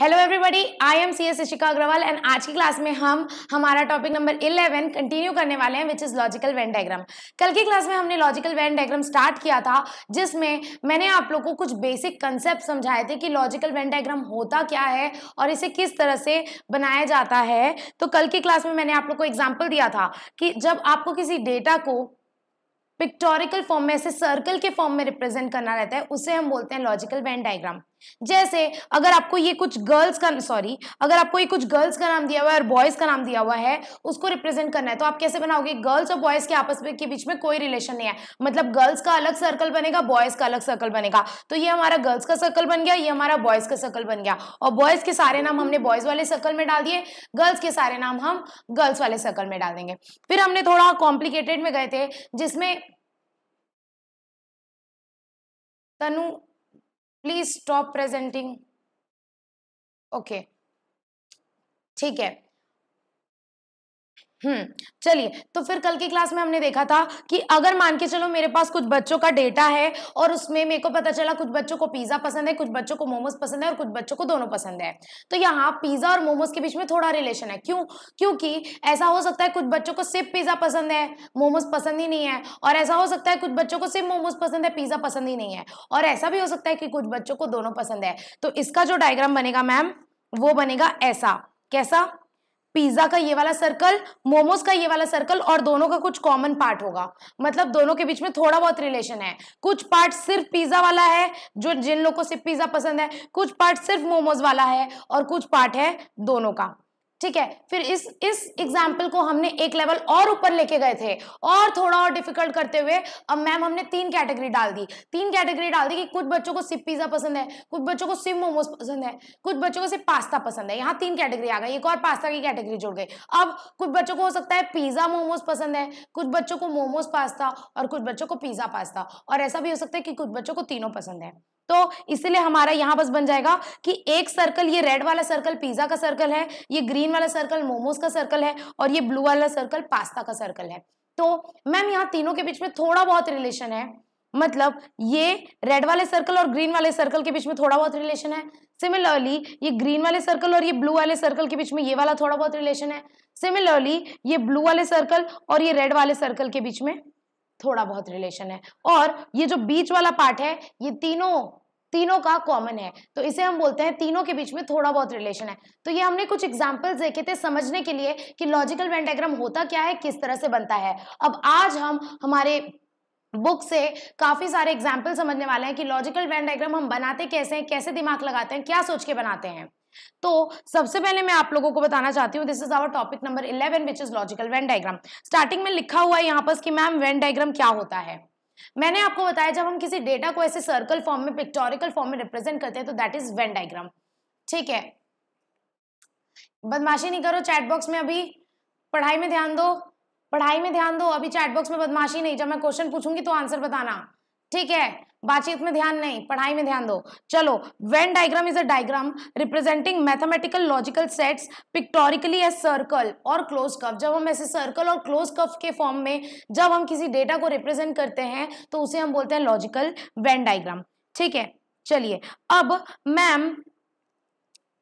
Hello everybody I am C S Shikha Agarwal and आज की class में हम हमारा टॉपिक नंबर 11 कंटिन्यू करने वाले हैं which is logical Venn diagram कल की क्लास में हमने लॉजिकल वेन डायग्राम स्टार्ट किया था जिसमें मैंने आप लोग को कुछ बेसिक कंसेप्ट समझाए थे कि लॉजिकल वेन डायग्राम होता क्या है और इसे किस तरह से बनाया जाता है तो कल की क्लास में मैंने आप लोग को एग्जाम्पल दिया था कि जब आपको किसी डेटा को पिक्टोरिकल फॉर्म में ऐसे सर्कल के फॉर्म में रिप्रेजेंट करना रहता है उसे हम बोलते हैं लॉजिकल वेन डायग्राम जैसे अगर आपको ये कुछ गर्ल्स का सॉरी अगर आपको ये कुछ गर्ल्स का नाम दिया हुआ है और बॉयज़ का नाम दिया हुआ है उसको रिप्रेजेंट करना है तो आप कैसे बनाओगे गर्ल्स और बॉयज़ के आपस में के बीच में कोई रिलेशन नहीं है मतलब गर्ल्स का अलग सर्कल बनेगा बॉयज़ का अलग सर्कल बनेगा तो ये हमारा गर्ल्स का सर्कल बन गया ये हमारा बॉयज़ का सर्कल बन गया और बॉयज़ के सारे नाम हमने बॉयज़ वाले सर्कल में डाल दिए गर्ल्स के सारे नाम हम गर्ल्स वाले सर्कल में डाल देंगे फिर हमने थोड़ा कॉम्प्लिकेटेड में गए थे जिसमें Tanu please stop presenting okay ठीक है हम्म चलिए तो फिर कल की क्लास में हमने देखा था कि अगर मान के चलो मेरे पास कुछ बच्चों का डेटा है और उसमें मेरे को पता चला कुछ बच्चों को पिज्जा पसंद है कुछ बच्चों को मोमोज पसंद है और कुछ बच्चों को दोनों पसंद है तो यहाँ पिज्जा और मोमोज के बीच में थोड़ा रिलेशन है क्यों क्योंकि ऐसा हो सकता है कुछ बच्चों को सिर्फ पिज्जा पसंद है मोमोज पसंद ही नहीं है और ऐसा हो सकता है कुछ बच्चों को सिर्फ मोमोज पसंद है पिज्जा पसंद ही नहीं है और ऐसा भी हो सकता है कि कुछ बच्चों को दोनों पसंद है तो इसका जो डायग्राम बनेगा मैम वो बनेगा ऐसा कैसा पिज्जा का ये वाला सर्कल मोमोज का ये वाला सर्कल और दोनों का कुछ कॉमन पार्ट होगा मतलब दोनों के बीच में थोड़ा बहुत रिलेशन है कुछ पार्ट सिर्फ पिज्जा वाला है जो जिन लोगों को सिर्फ पिज्जा पसंद है कुछ पार्ट सिर्फ मोमोज वाला है और कुछ पार्ट है दोनों का ठीक है फिर इस इस एग्जाम्पल को हमने एक लेवल और ऊपर लेके गए थे और थोड़ा और डिफिकल्ट करते हुए अब मैम हमने तीन कैटेगरी डाल दी तीन कैटेगरी डाल दी कि कुछ बच्चों को सिर्फ पिज्ज़ा पसंद है कुछ बच्चों को सिर्फ मोमोज पसंद है कुछ बच्चों को सिर्फ पास्ता पसंद है यहाँ तीन कैटेगरी आ गई एक और पास्ता की कैटेगरी जुड़ गई अब कुछ बच्चों को हो सकता है पिज़्ज़ा मोमोज पसंद है कुछ बच्चों को मोमोज पास्ता और कुछ बच्चों को पिज़्ज़ा पास्ता और ऐसा भी हो सकता है कि कुछ बच्चों को तीनों पसंद है तो इसलिए हमारा यहाँ बस बन जाएगा कि एक सर्कल ये रेड वाला सर्कल पिज्ज़ा का सर्कल है ये ग्रीन वाला सर्कल मोमोज का सर्कल है और ये ब्लू वाला सर्कल पास्ता का सर्कल है तो मैम यहाँ तीनों के बीच में थोड़ा बहुत रिलेशन है मतलब ये रेड वाले सर्कल और ग्रीन वाले सर्कल के बीच में थोड़ा बहुत रिलेशन है सिमिलरली ये ग्रीन वाले सर्कल और ये ब्लू वाले सर्कल के बीच में ये वाला थोड़ा बहुत रिलेशन है सिमिलरली ये ब्लू वाले सर्कल और ये रेड वाले सर्कल के बीच में थोड़ा बहुत रिलेशन है और ये जो बीच वाला पार्ट है ये तीनों तीनों का कॉमन है तो इसे हम बोलते हैं तीनों के बीच में थोड़ा बहुत रिलेशन है तो ये हमने कुछ एग्जाम्पल्स देखे थे समझने के लिए कि लॉजिकल वेंटाग्राम होता क्या है किस तरह से बनता है अब आज हम हमारे बुक से काफ़ी सारे एग्जाम्पल समझने वाले हैं कि लॉजिकल वेन डायग्राम हम बनाते कैसे हैं कैसे दिमाग लगाते हैं क्या सोच के बनाते हैं तो सबसे पहले मैं आप लोगों को बताना चाहती हूँ this is our topic number eleven which is logical Venn diagram starting में लिखा हुआ है यहाँ पर कि मैम वेन डायग्राम क्या होता है मैंने आपको बताया जब हम किसी डेटा को ऐसे सर्कल फॉर्म में पिक्टोरिकल फॉर्म में रिप्रेजेंट करते हैं तो दैट इज वेन डायग्राम ठीक है बदमाशी नहीं करो चैट बॉक्स में अभी पढ़ाई में ध्यान दो पढ़ाई में ध्यान दो अभी चैट बॉक्स में बदमाशी नहीं जब मैं क्वेश्चन पूछूंगी तो आंसर बताना ठीक है बातचीत में ध्यान नहीं पढ़ाई में ध्यान दो चलो Venn diagram is a diagram representing mathematical logical sets pictorially as circle और क्लोज कफ जब हम ऐसे सर्कल और क्लोज कफ के फॉर्म में जब हम किसी डेटा को रिप्रेजेंट करते हैं तो उसे हम बोलते हैं लॉजिकल वेन डायग्राम ठीक है चलिए अब मैम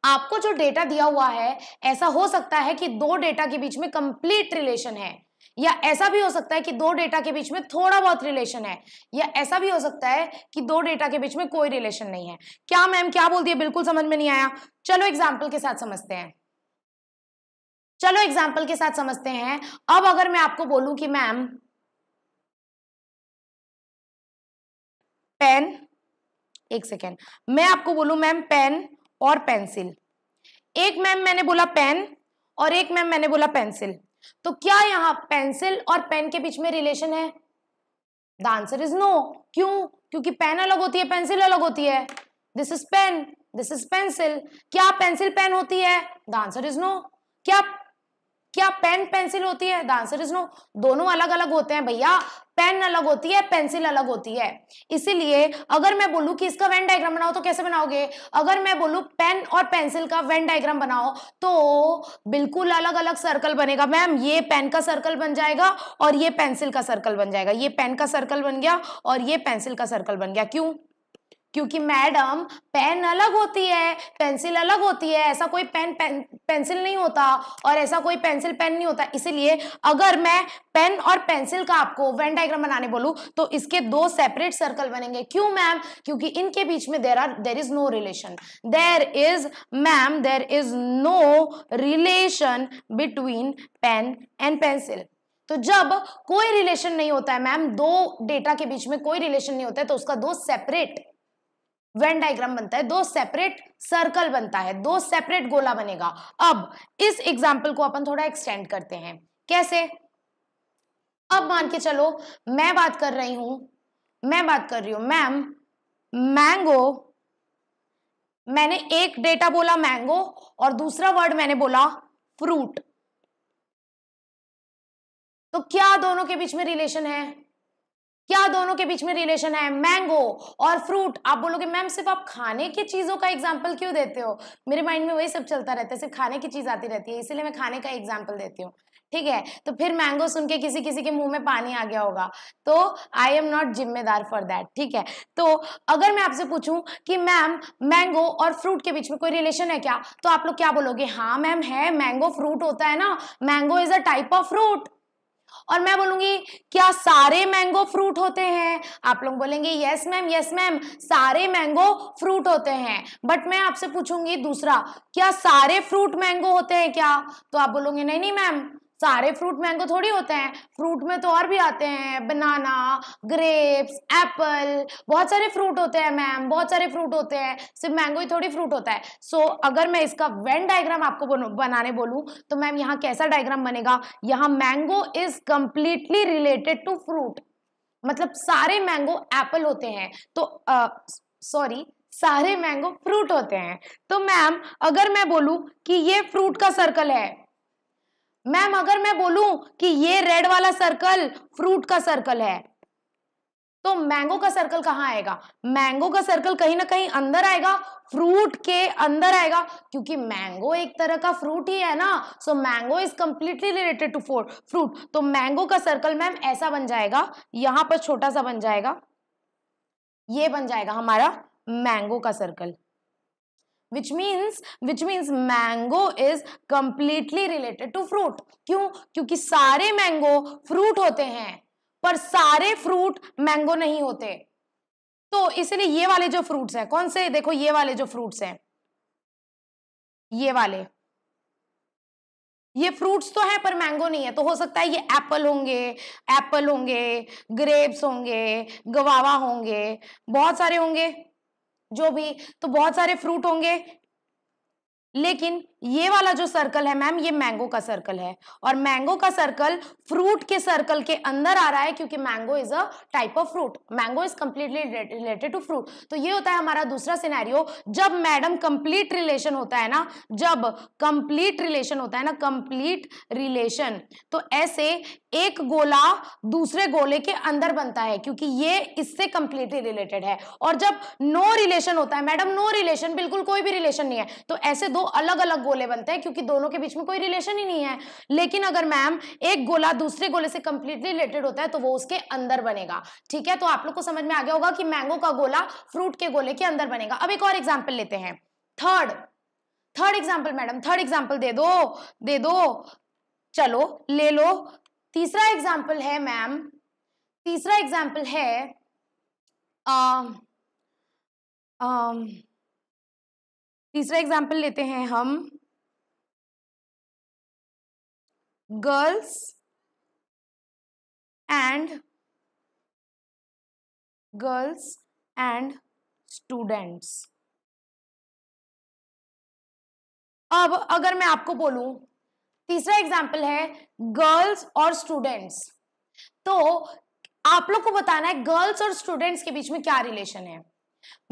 आपको जो डेटा दिया हुआ है ऐसा हो सकता है कि दो डेटा के बीच में कंप्लीट रिलेशन है या ऐसा भी हो सकता है कि दो डेटा के बीच में थोड़ा बहुत रिलेशन है या ऐसा भी हो सकता है कि दो डेटा के बीच में कोई रिलेशन नहीं है क्या मैम क्या बोल दिया बिल्कुल समझ में नहीं आया चलो एग्जाम्पल के साथ समझते हैं चलो एग्जाम्पल के साथ समझते हैं अब अगर मैं आपको बोलूं कि मैम पेन एक सेकेंड मैं आपको बोलू मैम पेन और पेंसिल एक मैम मैंने बोला पेन और एक मैम मैंने बोला पेंसिल तो क्या यहां पेंसिल और पेन के बीच में रिलेशन है द आंसर इज नो क्यों क्योंकि पेन अलग होती है पेंसिल अलग होती है this is pen this is pencil क्या पेंसिल पेन होती है द आंसर इज नो क्या क्या पेन पेंसिल होती है आंसर इज नो दोनों अलग अलग होते हैं भैया पेन अलग होती है पेंसिल अलग होती है इसीलिए अगर मैं बोलूँ कि इसका वेन डायग्राम बनाओ तो कैसे बनाओगे अगर मैं बोलूं पेन और पेंसिल का वेन डायग्राम बनाओ तो बिल्कुल अलग अलग सर्कल बनेगा मैम ये पेन का सर्कल बन जाएगा और ये पेंसिल का सर्कल बन जाएगा ये पेन का सर्कल बन गया और ये पेंसिल का सर्कल बन गया क्यों क्योंकि मैडम पेन अलग होती है पेंसिल अलग होती है ऐसा कोई पेन पेन पेंसिल नहीं होता और ऐसा कोई पेंसिल पेन नहीं होता इसीलिए अगर मैं पेन और पेंसिल का आपको वेन डायग्राम बनाने बोलूं तो इसके दो सेपरेट सर्कल बनेंगे क्यों मैम क्योंकि इनके बीच में there are there is no relation there is ma'am there is no relation between pen and pencil तो जब कोई रिलेशन नहीं होता है मैम दो डेटा के बीच में कोई रिलेशन नहीं होता है तो उसका दो सेपरेट वेन डायग्राम बनता है दो सेपरेट सर्कल बनता है दो सेपरेट गोला बनेगा अब इस एग्जाम्पल को अपन थोड़ा एक्सटेंड करते हैं कैसे अब मान के चलो मैं बात कर रही हूं मैं बात कर रही हूं मैम मैंगो मैंने एक डेटा बोला मैंगो और दूसरा वर्ड मैंने बोला फ्रूट तो क्या दोनों के बीच में रिलेशन है क्या दोनों के बीच में रिलेशन है मैंगो और फ्रूट आप बोलोगे मैम सिर्फ आप खाने की चीज़ों का एग्जाम्पल क्यों देते हो मेरे माइंड में वही सब चलता रहता है सिर्फ खाने की चीज़ आती रहती है इसीलिए मैं खाने का एग्जाम्पल देती हूँ ठीक है तो फिर मैंगो सुन के किसी किसी के मुंह में पानी आ गया होगा तो आई एम नॉट जिम्मेदार फॉर दैट ठीक है तो अगर मैं आपसे पूछूं कि मैम मैंगो और फ्रूट के बीच में कोई रिलेशन है क्या तो आप लोग क्या बोलोगे हाँ मैम है मैंगो फ्रूट होता है ना mango is a type of fruit और मैं बोलूंगी क्या सारे मैंगो फ्रूट होते हैं आप लोग बोलेंगे यस मैम यस मैम सारे मैंगो फ्रूट होते हैं बट मैं आपसे पूछूंगी दूसरा क्या सारे फ्रूट मैंगो होते हैं क्या तो आप बोलोगे नहीं नहीं मैम सारे फ्रूट मैंगो थोड़ी होते हैं फ्रूट में तो और भी आते हैं बनाना ग्रेप्स एप्पल बहुत सारे फ्रूट होते हैं मैम बहुत सारे फ्रूट होते हैं सिर्फ मैंगो ही थोड़ी फ्रूट होता है सो so, अगर मैं इसका वेन डायग्राम आपको बनाने बोलूँ तो मैम यहाँ कैसा डायग्राम बनेगा यहाँ mango is completely related to fruit मतलब सारे मैंगो एप्पल होते हैं तो सॉरी सारे मैंगो फ्रूट होते हैं तो मैम अगर मैं बोलूँ कि ये फ्रूट का सर्कल है मैम अगर मैं बोलूं कि ये रेड वाला सर्कल फ्रूट का सर्कल है तो मैंगो का सर्कल कहाँ आएगा मैंगो का सर्कल कहीं ना कहीं अंदर आएगा फ्रूट के अंदर आएगा क्योंकि मैंगो एक तरह का फ्रूट ही है ना so mango is completely related to for fruit तो मैंगो का सर्कल मैम ऐसा बन जाएगा यहां पर छोटा सा बन जाएगा ये बन जाएगा हमारा मैंगो का circle which means which means mango is completely related to fruit क्यों क्योंकि सारे mango fruit होते हैं पर सारे fruit mango नहीं होते तो इसलिए ये वाले जो fruits हैं कौन से देखो ये वाले जो fruits हैं ये वाले ये फ्रूट्स तो है पर मैंगो नहीं है तो हो सकता है ये एप्पल होंगे एप्पल होंगे ग्रेप्स होंगे गवावा होंगे बहुत सारे होंगे जो भी तो बहुत सारे फ्रूट होंगे लेकिन ये वाला जो सर्कल है मैम ये मैंगो का सर्कल है और मैंगो का सर्कल फ्रूट के सर्कल के अंदर आ रहा है क्योंकि mango is a type of fruit mango is completely related to fruit तो ये होता है हमारा दूसरा सिनेरियो जब मैडम कंप्लीट रिलेशन होता है ना जब कंप्लीट रिलेशन होता है ना कंप्लीट रिलेशन तो ऐसे एक गोला दूसरे गोले के अंदर बनता है क्योंकि ये इससे कंप्लीटली रिलेटेड है और जब नो no रिलेशन होता है मैडम नो रिलेशन बिल्कुल कोई भी रिलेशन नहीं है तो ऐसे दो दो अलग अलग गोले बनते हैं क्योंकि दोनों के बीच में कोई रिलेशन ही नहीं है लेकिन अगर मैम एक गोला दूसरे गोले से कंप्लीटली रिलेटेड होता है तो वो उसके अंदर बनेगा ठीक है तो आप लोग को समझ में आ गया होगा कि मैंगो का गोला फ्रूट के गोले के अंदर बनेगा अब एक और एग्जाम्पल लेते हैं third third example madam third example दे दो दे दो चलो ले लो तीसरा एग्जाम्पल है मैम तीसरा एग्जाम्पल है आ, आ, तीसरा एग्जाम्पल लेते हैं हम girls and girls and students अब अगर मैं आपको बोलू तीसरा एग्जाम्पल है गर्ल्स और स्टूडेंट्स तो आप लोग को बताना है गर्ल्स और स्टूडेंट्स के बीच में क्या रिलेशन है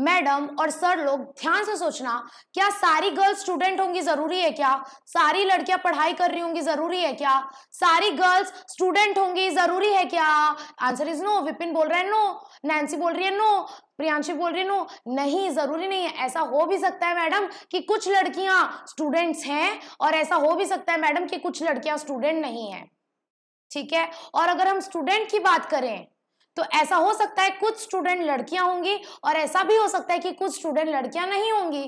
मैडम और सर लोग ध्यान से सोचना क्या सारी गर्ल्स स्टूडेंट होंगी जरूरी है क्या सारी लड़कियां पढ़ाई कर रही होंगी जरूरी है क्या सारी गर्ल्स स्टूडेंट होंगी जरूरी है क्या आंसर इज नो विपिन बोल रहे हैं नो नैन्सी बोल रही है नो प्रियांशी बोल रही नो नहीं जरूरी नहीं है ऐसा हो भी सकता है मैडम कि कुछ लड़कियां स्टूडेंट्स हैं और ऐसा हो भी सकता है मैडम कि कुछ लड़कियां स्टूडेंट नहीं है ठीक है और अगर हम स्टूडेंट की बात करें तो ऐसा हो सकता है कुछ स्टूडेंट लड़कियां होंगी और ऐसा भी हो सकता है कि कुछ स्टूडेंट लड़कियां नहीं होंगी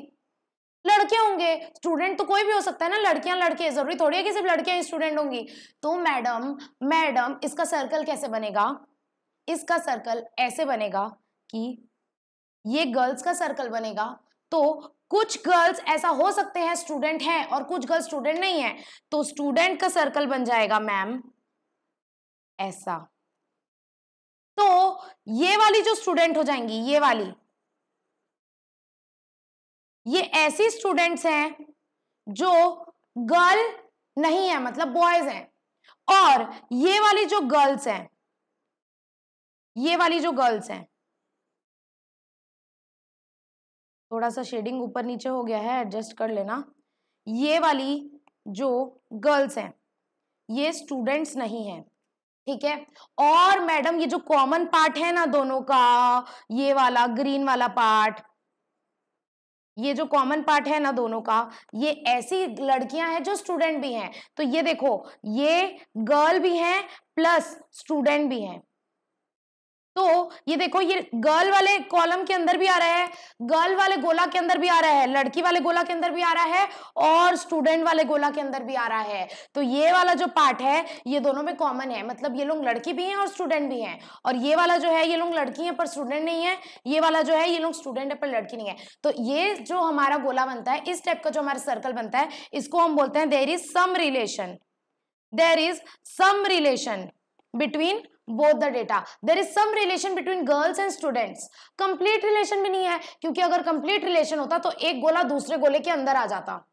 लड़के होंगे स्टूडेंट तो कोई भी हो सकता है ना लड़कियां लड़के जरूरी थोड़ी है कि सिर्फ लड़कियां स्टूडेंट होंगी तो मैडम मैडम इसका सर्कल कैसे बनेगा इसका सर्कल ऐसे बनेगा कि ये गर्ल्स का सर्कल बनेगा तो कुछ गर्ल्स ऐसा हो सकते हैं स्टूडेंट हैं और कुछ गर्ल्स स्टूडेंट नहीं है तो स्टूडेंट का सर्कल बन जाएगा मैम ऐसा तो ये वाली जो स्टूडेंट हो जाएंगी ये वाली ये ऐसी स्टूडेंट्स हैं जो गर्ल नहीं है मतलब बॉयज हैं और ये वाली जो गर्ल्स हैं ये वाली जो गर्ल्स हैं थोड़ा सा शेडिंग ऊपर नीचे हो गया है एडजस्ट कर लेना ये वाली जो गर्ल्स हैं ये स्टूडेंट्स नहीं हैं ठीक है और मैडम ये जो कॉमन पार्ट है ना दोनों का ये वाला ग्रीन वाला पार्ट ये जो कॉमन पार्ट है ना दोनों का ये ऐसी लड़कियां हैं जो स्टूडेंट भी हैं तो ये देखो ये गर्ल भी हैं प्लस स्टूडेंट भी हैं तो ये देखो ये गर्ल वाले कॉलम के अंदर भी आ रहा है गर्ल वाले गोला के अंदर भी आ रहा है लड़की वाले गोला के अंदर भी आ रहा है और स्टूडेंट वाले गोला के अंदर भी आ रहा है तो ये वाला जो पार्ट है ये दोनों में कॉमन है मतलब ये लोग लड़की भी हैं और स्टूडेंट भी हैं और ये वाला जो है ये लोग लड़की है पर स्टूडेंट नहीं है ये वाला जो है ये लोग स्टूडेंट है पर लड़की नहीं है तो ये जो हमारा गोला बनता है इस टाइप का जो हमारा सर्कल बनता है इसको हम बोलते हैं there is some relation there is some relation between both the data there is some relation between girls and students complete relation भी नहीं है क्योंकि अगर कंप्लीट रिलेशन होता तो एक गोला दूसरे गोले के अंदर आ जाता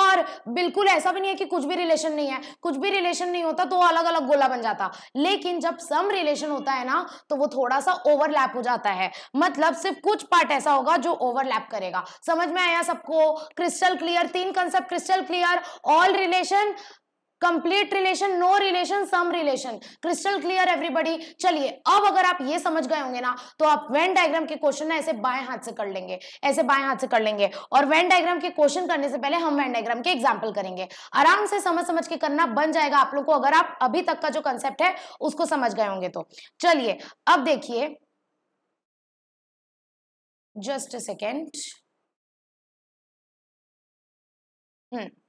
और बिल्कुल ऐसा भी नहीं है कि कुछ भी रिलेशन नहीं है कुछ भी रिलेशन नहीं होता तो अलग अलग गोला बन जाता लेकिन जब सम रिलेशन होता है ना तो वो थोड़ा सा ओवरलैप हो जाता है मतलब सिर्फ कुछ पार्ट ऐसा होगा जो ओवरलैप करेगा समझ में आया सबको क्रिस्टल क्लियर तीन concept crystal clear all relation complete relation no relation some relation crystal clear everybody चलिए अब अगर आप ये समझ गए होंगे ना तो आप वेन डायग्राम के क्वेश्चन ना ऐसे बाएं हाथ से कर लेंगे ऐसे बाएं हाथ से कर लेंगे और वेन डायग्राम के क्वेश्चन करने से पहले हम वेन डायग्राम के एग्जाम्पल करेंगे आराम से समझ समझ के करना बन जाएगा आप लोग को अगर आप अभी तक का जो कंसेप्ट है उसको समझ गए होंगे तो चलिए अब देखिए जस्ट सेकेंड हम्म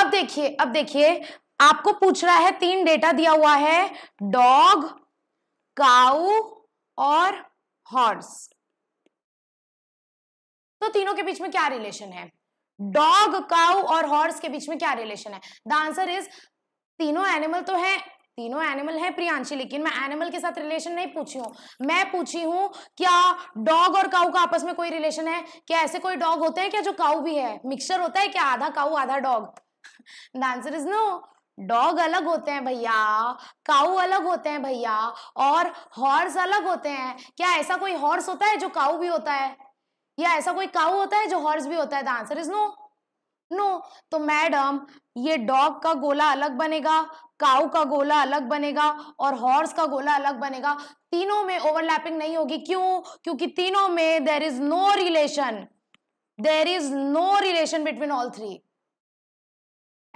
अब देखिए अब देखिए आपको पूछ रहा है तीन डेटा दिया हुआ है डॉग काउ और हॉर्स तो तीनों के बीच में क्या रिलेशन है डॉग काउ और हॉर्स के बीच में क्या रिलेशन है द आंसर इज तीनों एनिमल तो है तीनों एनिमल है प्रियांशी लेकिन मैं एनिमल के साथ रिलेशन नहीं पूछी हूं मैं पूछी हूं क्या डॉग और काऊ का आपस में कोई रिलेशन है क्या ऐसे कोई डॉग होते हैं क्या जो काउ भी है मिक्सचर होता है क्या आधा काऊ आधा dog the answer is no dog अलग होते हैं भैया काऊ अलग होते हैं भैया और हॉर्स अलग होते हैं क्या ऐसा कोई हॉर्स होता है जो काऊ भी होता है या ऐसा कोई काऊ होता है जो हॉर्स भी होता है the answer is no no तो मैडम ये डॉग का गोला अलग बनेगा काऊ का गोला अलग बनेगा और हॉर्स का गोला अलग बनेगा तीनों में ओवरलैपिंग नहीं होगी क्यों क्योंकि तीनों में there is no relation there is no relation between all three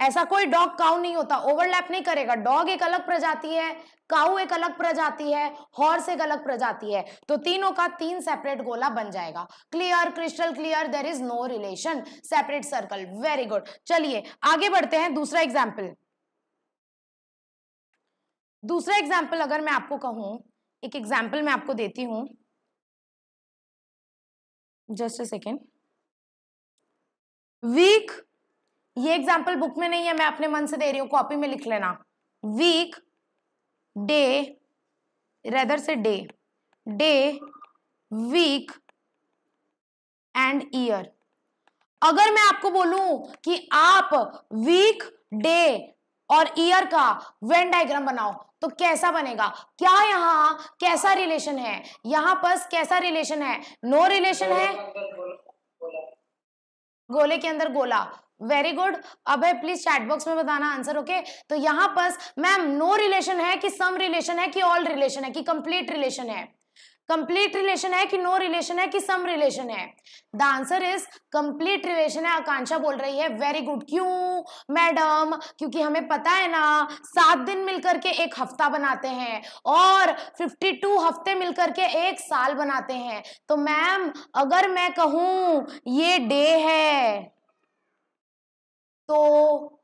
ऐसा कोई डॉग काउ नहीं होता ओवरलैप नहीं करेगा डॉग एक अलग प्रजाति है काउ एक अलग प्रजाति है हॉर्स एक अलग प्रजाति है तो तीनों का तीन सेपरेट गोला बन जाएगा clear crystal clear there is no relation separate circle very good चलिए आगे बढ़ते हैं दूसरा एग्जाम्पल दूसरा एग्जाम्पल अगर मैं आपको कहूं एक एग्जाम्पल मैं आपको देती हूं जस्ट अ सेकेंड वीक ये एग्जाम्पल बुक में नहीं है मैं अपने मन से दे रही हूँ कॉपी में लिख लेना वीक डे रेदर से day day week and year अगर मैं आपको बोलूं कि आप वीक डे और ईयर का वेन डायग्राम बनाओ तो कैसा बनेगा क्या यहाँ कैसा रिलेशन है यहाँ पर कैसा रिलेशन है नो no रिलेशन है गोले के अंदर गोला वेरी गुड अब है प्लीज चैट बॉक्स में बताना आंसर ओके okay? तो यहाँ पर मैम नो रिलेशन है कि सम रिलेशन है कि ऑल रिलेशन है कि कंप्लीट रिलेशन है कंप्लीट रिलेशन है कि नो no रिलेशन है कि सम रिलेशन है the answer is complete relation है आकांक्षा बोल रही है वेरी गुड क्यों मैडम क्योंकि हमें पता है ना सात दिन मिलकर के एक हफ्ता बनाते हैं और 52 हफ्ते मिलकर के एक साल बनाते हैं तो मैम अगर मैं कहूं ये डे है तो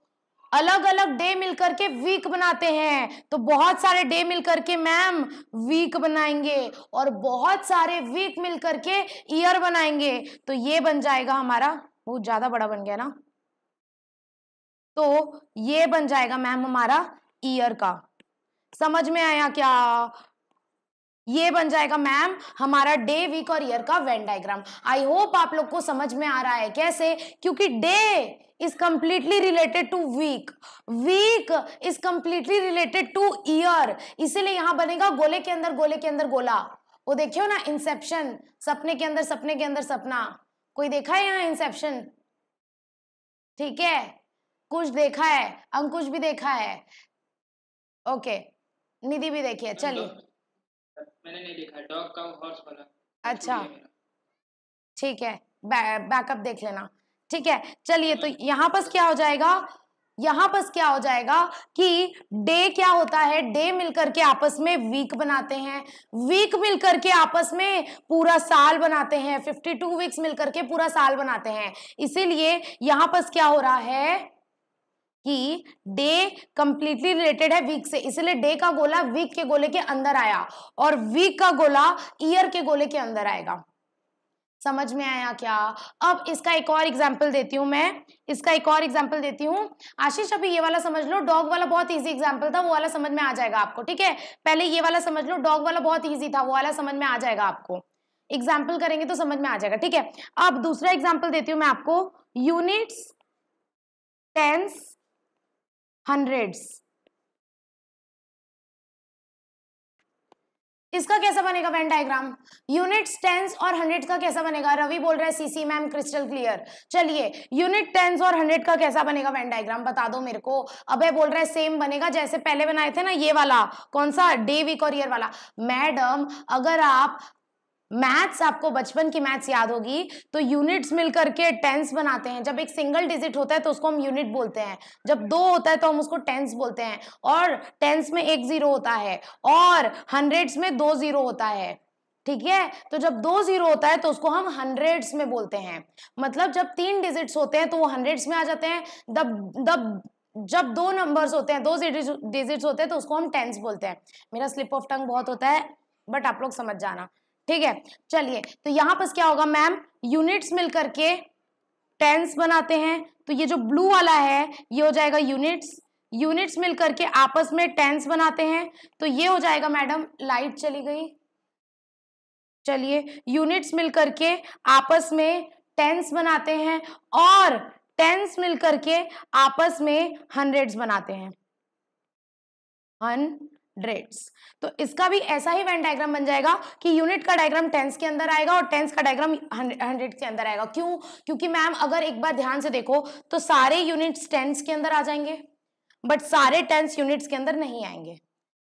अलग अलग डे मिलकर के वीक बनाते हैं तो बहुत सारे डे मिलकर के मैम वीक बनाएंगे और बहुत सारे वीक मिलकर के ईयर बनाएंगे तो ये बन जाएगा हमारा बहुत ज़्यादा बड़ा बन गया ना तो ये बन जाएगा मैम हमारा ईयर का समझ में आया क्या ये बन जाएगा मैम हमारा डे वीक और ईयर का वेन डायग्राम आई होप आप लोग को समझ में आ रहा है कैसे क्योंकि day is completely related to week week is completely related to year इसीलिए यहां बनेगा गोले के अंदर गोले के अंदर गोला वो देखियो ना इंसेप्शन सपने के अंदर सपने के अंदर सपना कोई देखा है यहां इंसेप्शन ठीक है कुछ देखा है अंकुश भी देखा है ओके निधि भी देखिए चलिए मैंने नहीं देखा डॉग का हॉर्स वाला अच्छा ठीक है बैकअप देख लेना ठीक है चलिए तो हाँ। यहाँ पर क्या हो जाएगा यहाँ पर क्या हो जाएगा कि डे क्या होता है डे मिलकर के आपस में वीक बनाते हैं वीक मिलकर के आपस में पूरा साल बनाते हैं 52 वीक्स मिलकर के पूरा साल बनाते हैं इसीलिए यहाँ पर क्या हो रहा है कि डे कंप्लीटली रिलेटेड है वीक से इसलिए डे का गोला वीक के गोले के अंदर आया और वीक का गोला ईयर के गोले के अंदर आएगा समझ में आया क्या अब इसका एक और एग्जाम्पल देती हूँ मैं इसका एक और एग्जाम्पल देती हूँ आशीष अभी ये वाला समझ लो डॉग वाला बहुत इजी एग्जाम्पल था वो वाला समझ में आ जाएगा आपको ठीक है पहले ये वाला समझ लो डॉग वाला बहुत ईजी था वो वाला समझ में आ जाएगा आपको एग्जाम्पल करेंगे तो समझ में आ जाएगा ठीक है अब दूसरा एग्जाम्पल देती हूँ मैं आपको यूनिट्स टेंस हंड्रेड्स इसका कैसा बनेगा वेन डायग्राम यूनिट्स टेंस और हंड्रेड का कैसा बनेगा रवि बोल रहे है सीसी मैम क्रिस्टल क्लियर चलिए यूनिट टेंस और हंड्रेड का कैसा बनेगा वेन डायग्राम बता दो मेरे को अबे बोल रहे है सेम बनेगा जैसे पहले बनाए थे ना ये वाला कौन सा डे वीक और ईयर वाला मैडम अगर आप मैथ्स आपको बचपन की मैथ्स याद होगी तो यूनिट्स मिलकर के टेंस बनाते हैं जब एक सिंगल डिजिट होता है तो उसको हम यूनिट बोलते हैं जब दो होता है तो हम उसको टेंस बोलते हैं और टेंस में एक जीरो होता है और हंड्रेड्स में दो जीरो होता है ठीक है तो जब दो जीरो होता है तो उसको हम हंड्रेड्स में बोलते हैं मतलब जब तीन डिजिट्स होते हैं तो वो हंड्रेड्स में आ जाते हैं दब दब जब दो नंबर्स होते हैं दो डिजिट्स होते हैं तो उसको हम टेंस बोलते हैं मेरा स्लिप ऑफ टंग बहुत होता है बट आप लोग समझ जाना ठीक है चलिए तो यहाँ पर क्या होगा मैम यूनिट्स मिलकर के टेंस बनाते हैं तो ये जो ब्लू वाला है ये हो जाएगा यूनिट्स यूनिट्स मिल करके आपस में टेंस बनाते हैं तो ये हो जाएगा मैडम लाइट चली गई चलिए यूनिट्स मिल करके आपस में टेंस बनाते हैं और टेंस मिल करके आपस में हंड्रेड्स बनाते हैं हन ड्रेड्स तो इसका भी ऐसा ही वेन डायग्राम बन जाएगा कि यूनिट का डायग्राम टेंस के अंदर आएगा और टेंस का डायग्राम हंड्रेड के अंदर आएगा क्यों क्योंकि मैम अगर एक बार ध्यान से देखो तो सारे यूनिट्स टेंस के अंदर आ जाएंगे बट सारे टेंस यूनिट्स के अंदर नहीं आएंगे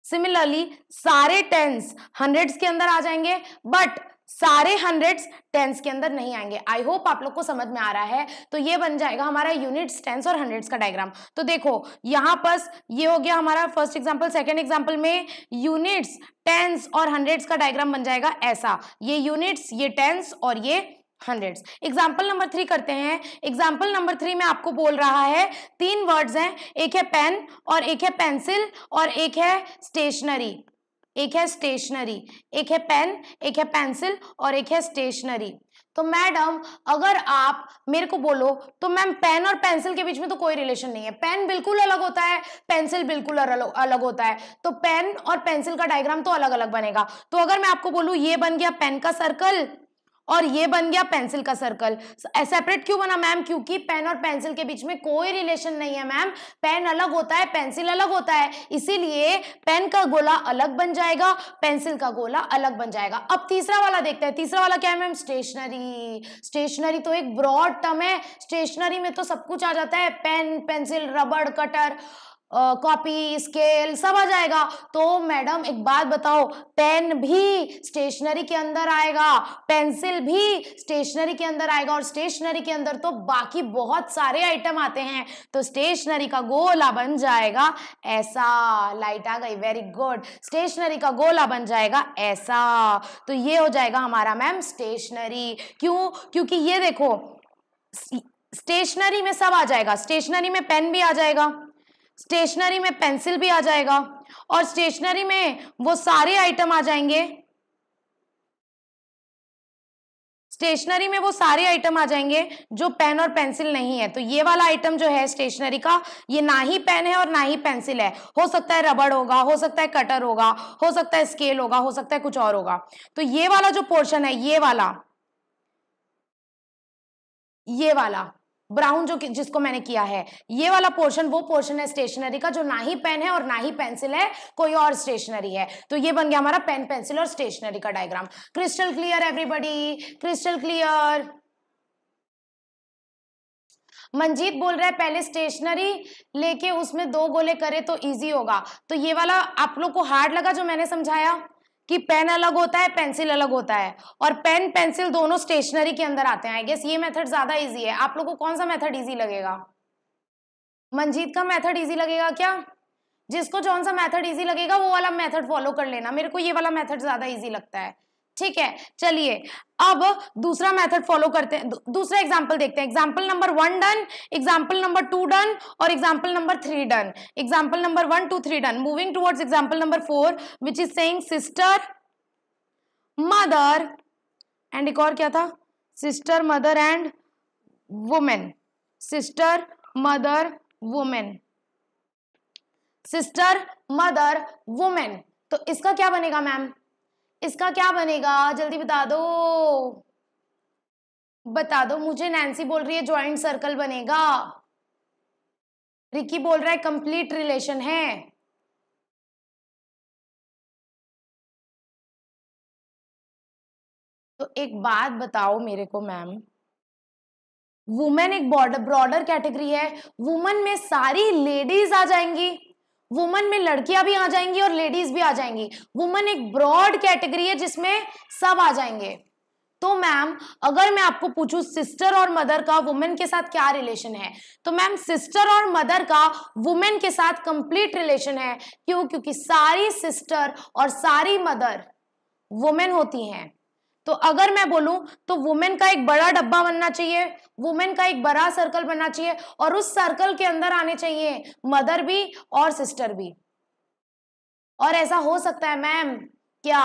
सिमिलरली सारे टेंस हंड्रेड्स के अंदर आ जाएंगे बट सारे हंड्रेड्स टेंस के अंदर नहीं आएंगे आई होप आप लोग को समझ में आ रहा है तो ये बन जाएगा हमारा यूनिट्स टेंस और हंड्रेड्स का डायग्राम तो देखो यहां पर ये हो गया हमारा फर्स्ट एग्जाम्पल सेकेंड एग्जाम्पल में यूनिट्स टेंस और हंड्रेड्स का डायग्राम बन जाएगा ऐसा ये यूनिट्स ये टेंस और ये हंड्रेड्स एग्जाम्पल नंबर थ्री करते हैं एग्जाम्पल नंबर थ्री में आपको बोल रहा है तीन वर्ड्स हैं एक है पेन और एक है पेंसिल और एक है स्टेशनरी एक है स्टेशनरी एक है पेन एक है पेंसिल और एक है स्टेशनरी तो मैडम अगर आप मेरे को बोलो तो मैम पेन और पेंसिल के बीच में तो कोई रिलेशन नहीं है पेन बिल्कुल अलग होता है पेंसिल बिल्कुल अलग होता है तो पेन और पेंसिल का डायग्राम तो अलग अलग बनेगा तो अगर मैं आपको बोलूँ ये बन गया पेन का सर्कल और ये बन गया पेंसिल का सर्कल सेपरेट क्यों बना मैम क्योंकि पेन और पेंसिल के बीच में कोई रिलेशन नहीं है मैम पेन अलग होता है पेंसिल अलग होता है इसीलिए पेन का गोला अलग बन जाएगा पेंसिल का गोला अलग बन जाएगा अब तीसरा वाला देखते हैं तीसरा वाला क्या है मैम स्टेशनरी स्टेशनरी तो एक ब्रॉड टर्म है स्टेशनरी में तो सब कुछ आ जाता है पेन पेंसिल रबड़ कटर कॉपी स्केल सब आ जाएगा तो मैडम एक बात बताओ पेन भी स्टेशनरी के अंदर आएगा पेंसिल भी स्टेशनरी के अंदर आएगा और स्टेशनरी के अंदर तो बाकी बहुत सारे आइटम आते हैं तो स्टेशनरी का गोला बन जाएगा ऐसा लाइट आ गई वेरी गुड स्टेशनरी का गोला बन जाएगा ऐसा तो ये हो जाएगा हमारा मैम स्टेशनरी क्यों क्योंकि ये देखो स्टेशनरी में सब आ जाएगा स्टेशनरी में पेन भी आ जाएगा स्टेशनरी में पेंसिल भी आ जाएगा और स्टेशनरी में वो सारे आइटम आ जाएंगे स्टेशनरी में वो सारे आइटम आ जाएंगे जो पेन और पेंसिल नहीं है तो ये वाला आइटम जो है स्टेशनरी का ये ना ही पेन है और ना ही पेंसिल है हो सकता है रबड़ होगा हो सकता है कटर होगा हो सकता है स्केल होगा हो सकता है कुछ और होगा तो ये वाला जो पोर्शन है ये वाला ये वाला ब्राउन जो जिसको मैंने किया है ये वाला पोर्शन वो पोर्शन है स्टेशनरी का जो ना ही पेन है और ना ही पेंसिल है कोई और स्टेशनरी है तो ये बन गया हमारा पेन पेंसिल और स्टेशनरी का diagram crystal clear everybody crystal clear Manjeet बोल रहा है पहले स्टेशनरी लेके उसमें दो गोले करे तो इजी होगा तो ये वाला आप लोग को हार्ड लगा जो मैंने समझाया कि पेन अलग होता है पेंसिल अलग होता है और पेन पेंसिल दोनों स्टेशनरी के अंदर आते हैं आई गेस ये मेथड ज़्यादा इजी है आप लोग को कौन सा मेथड इजी लगेगा मंजीत का मेथड इजी लगेगा क्या जिसको कौन सा मेथड इजी लगेगा वो वाला मेथड फॉलो कर लेना मेरे को ये वाला मेथड ज़्यादा इजी लगता है ठीक है चलिए अब दूसरा मेथड फॉलो करते हैं दूसरा एग्जांपल देखते हैं example number one done example number two done और example number three done example number one two three done moving towards example number four which is saying sister mother and एक और क्या था sister mother and women sister mother women sister mother women तो इसका क्या बनेगा ma'am इसका क्या बनेगा जल्दी बता दो बता दो मुझे नैन्सी बोल रही है ज्वाइंट सर्कल बनेगा रिकी बोल रहा है कंप्लीट रिलेशन है तो एक बात बताओ मेरे को मैम वुमेन एक बॉर्डर ब्रॉडर कैटेगरी है वुमेन में सारी लेडीज आ जाएंगी वुमन में लड़कियां भी आ जाएंगी और लेडीज भी आ जाएंगी वुमन एक ब्रॉड कैटेगरी है जिसमें सब आ जाएंगे तो मैम अगर मैं आपको पूछू सिस्टर और मदर का वुमेन के साथ क्या रिलेशन है तो मैम सिस्टर और मदर का वुमेन के साथ कंप्लीट रिलेशन है क्यों क्योंकि सारी सिस्टर और सारी मदर वुमेन होती हैं तो अगर मैं बोलूं तो वुमेन का एक बड़ा डब्बा बनना चाहिए वुमेन का एक बड़ा सर्कल बनना चाहिए और उस सर्कल के अंदर आने चाहिए मदर भी और सिस्टर भी और ऐसा हो सकता है मैम क्या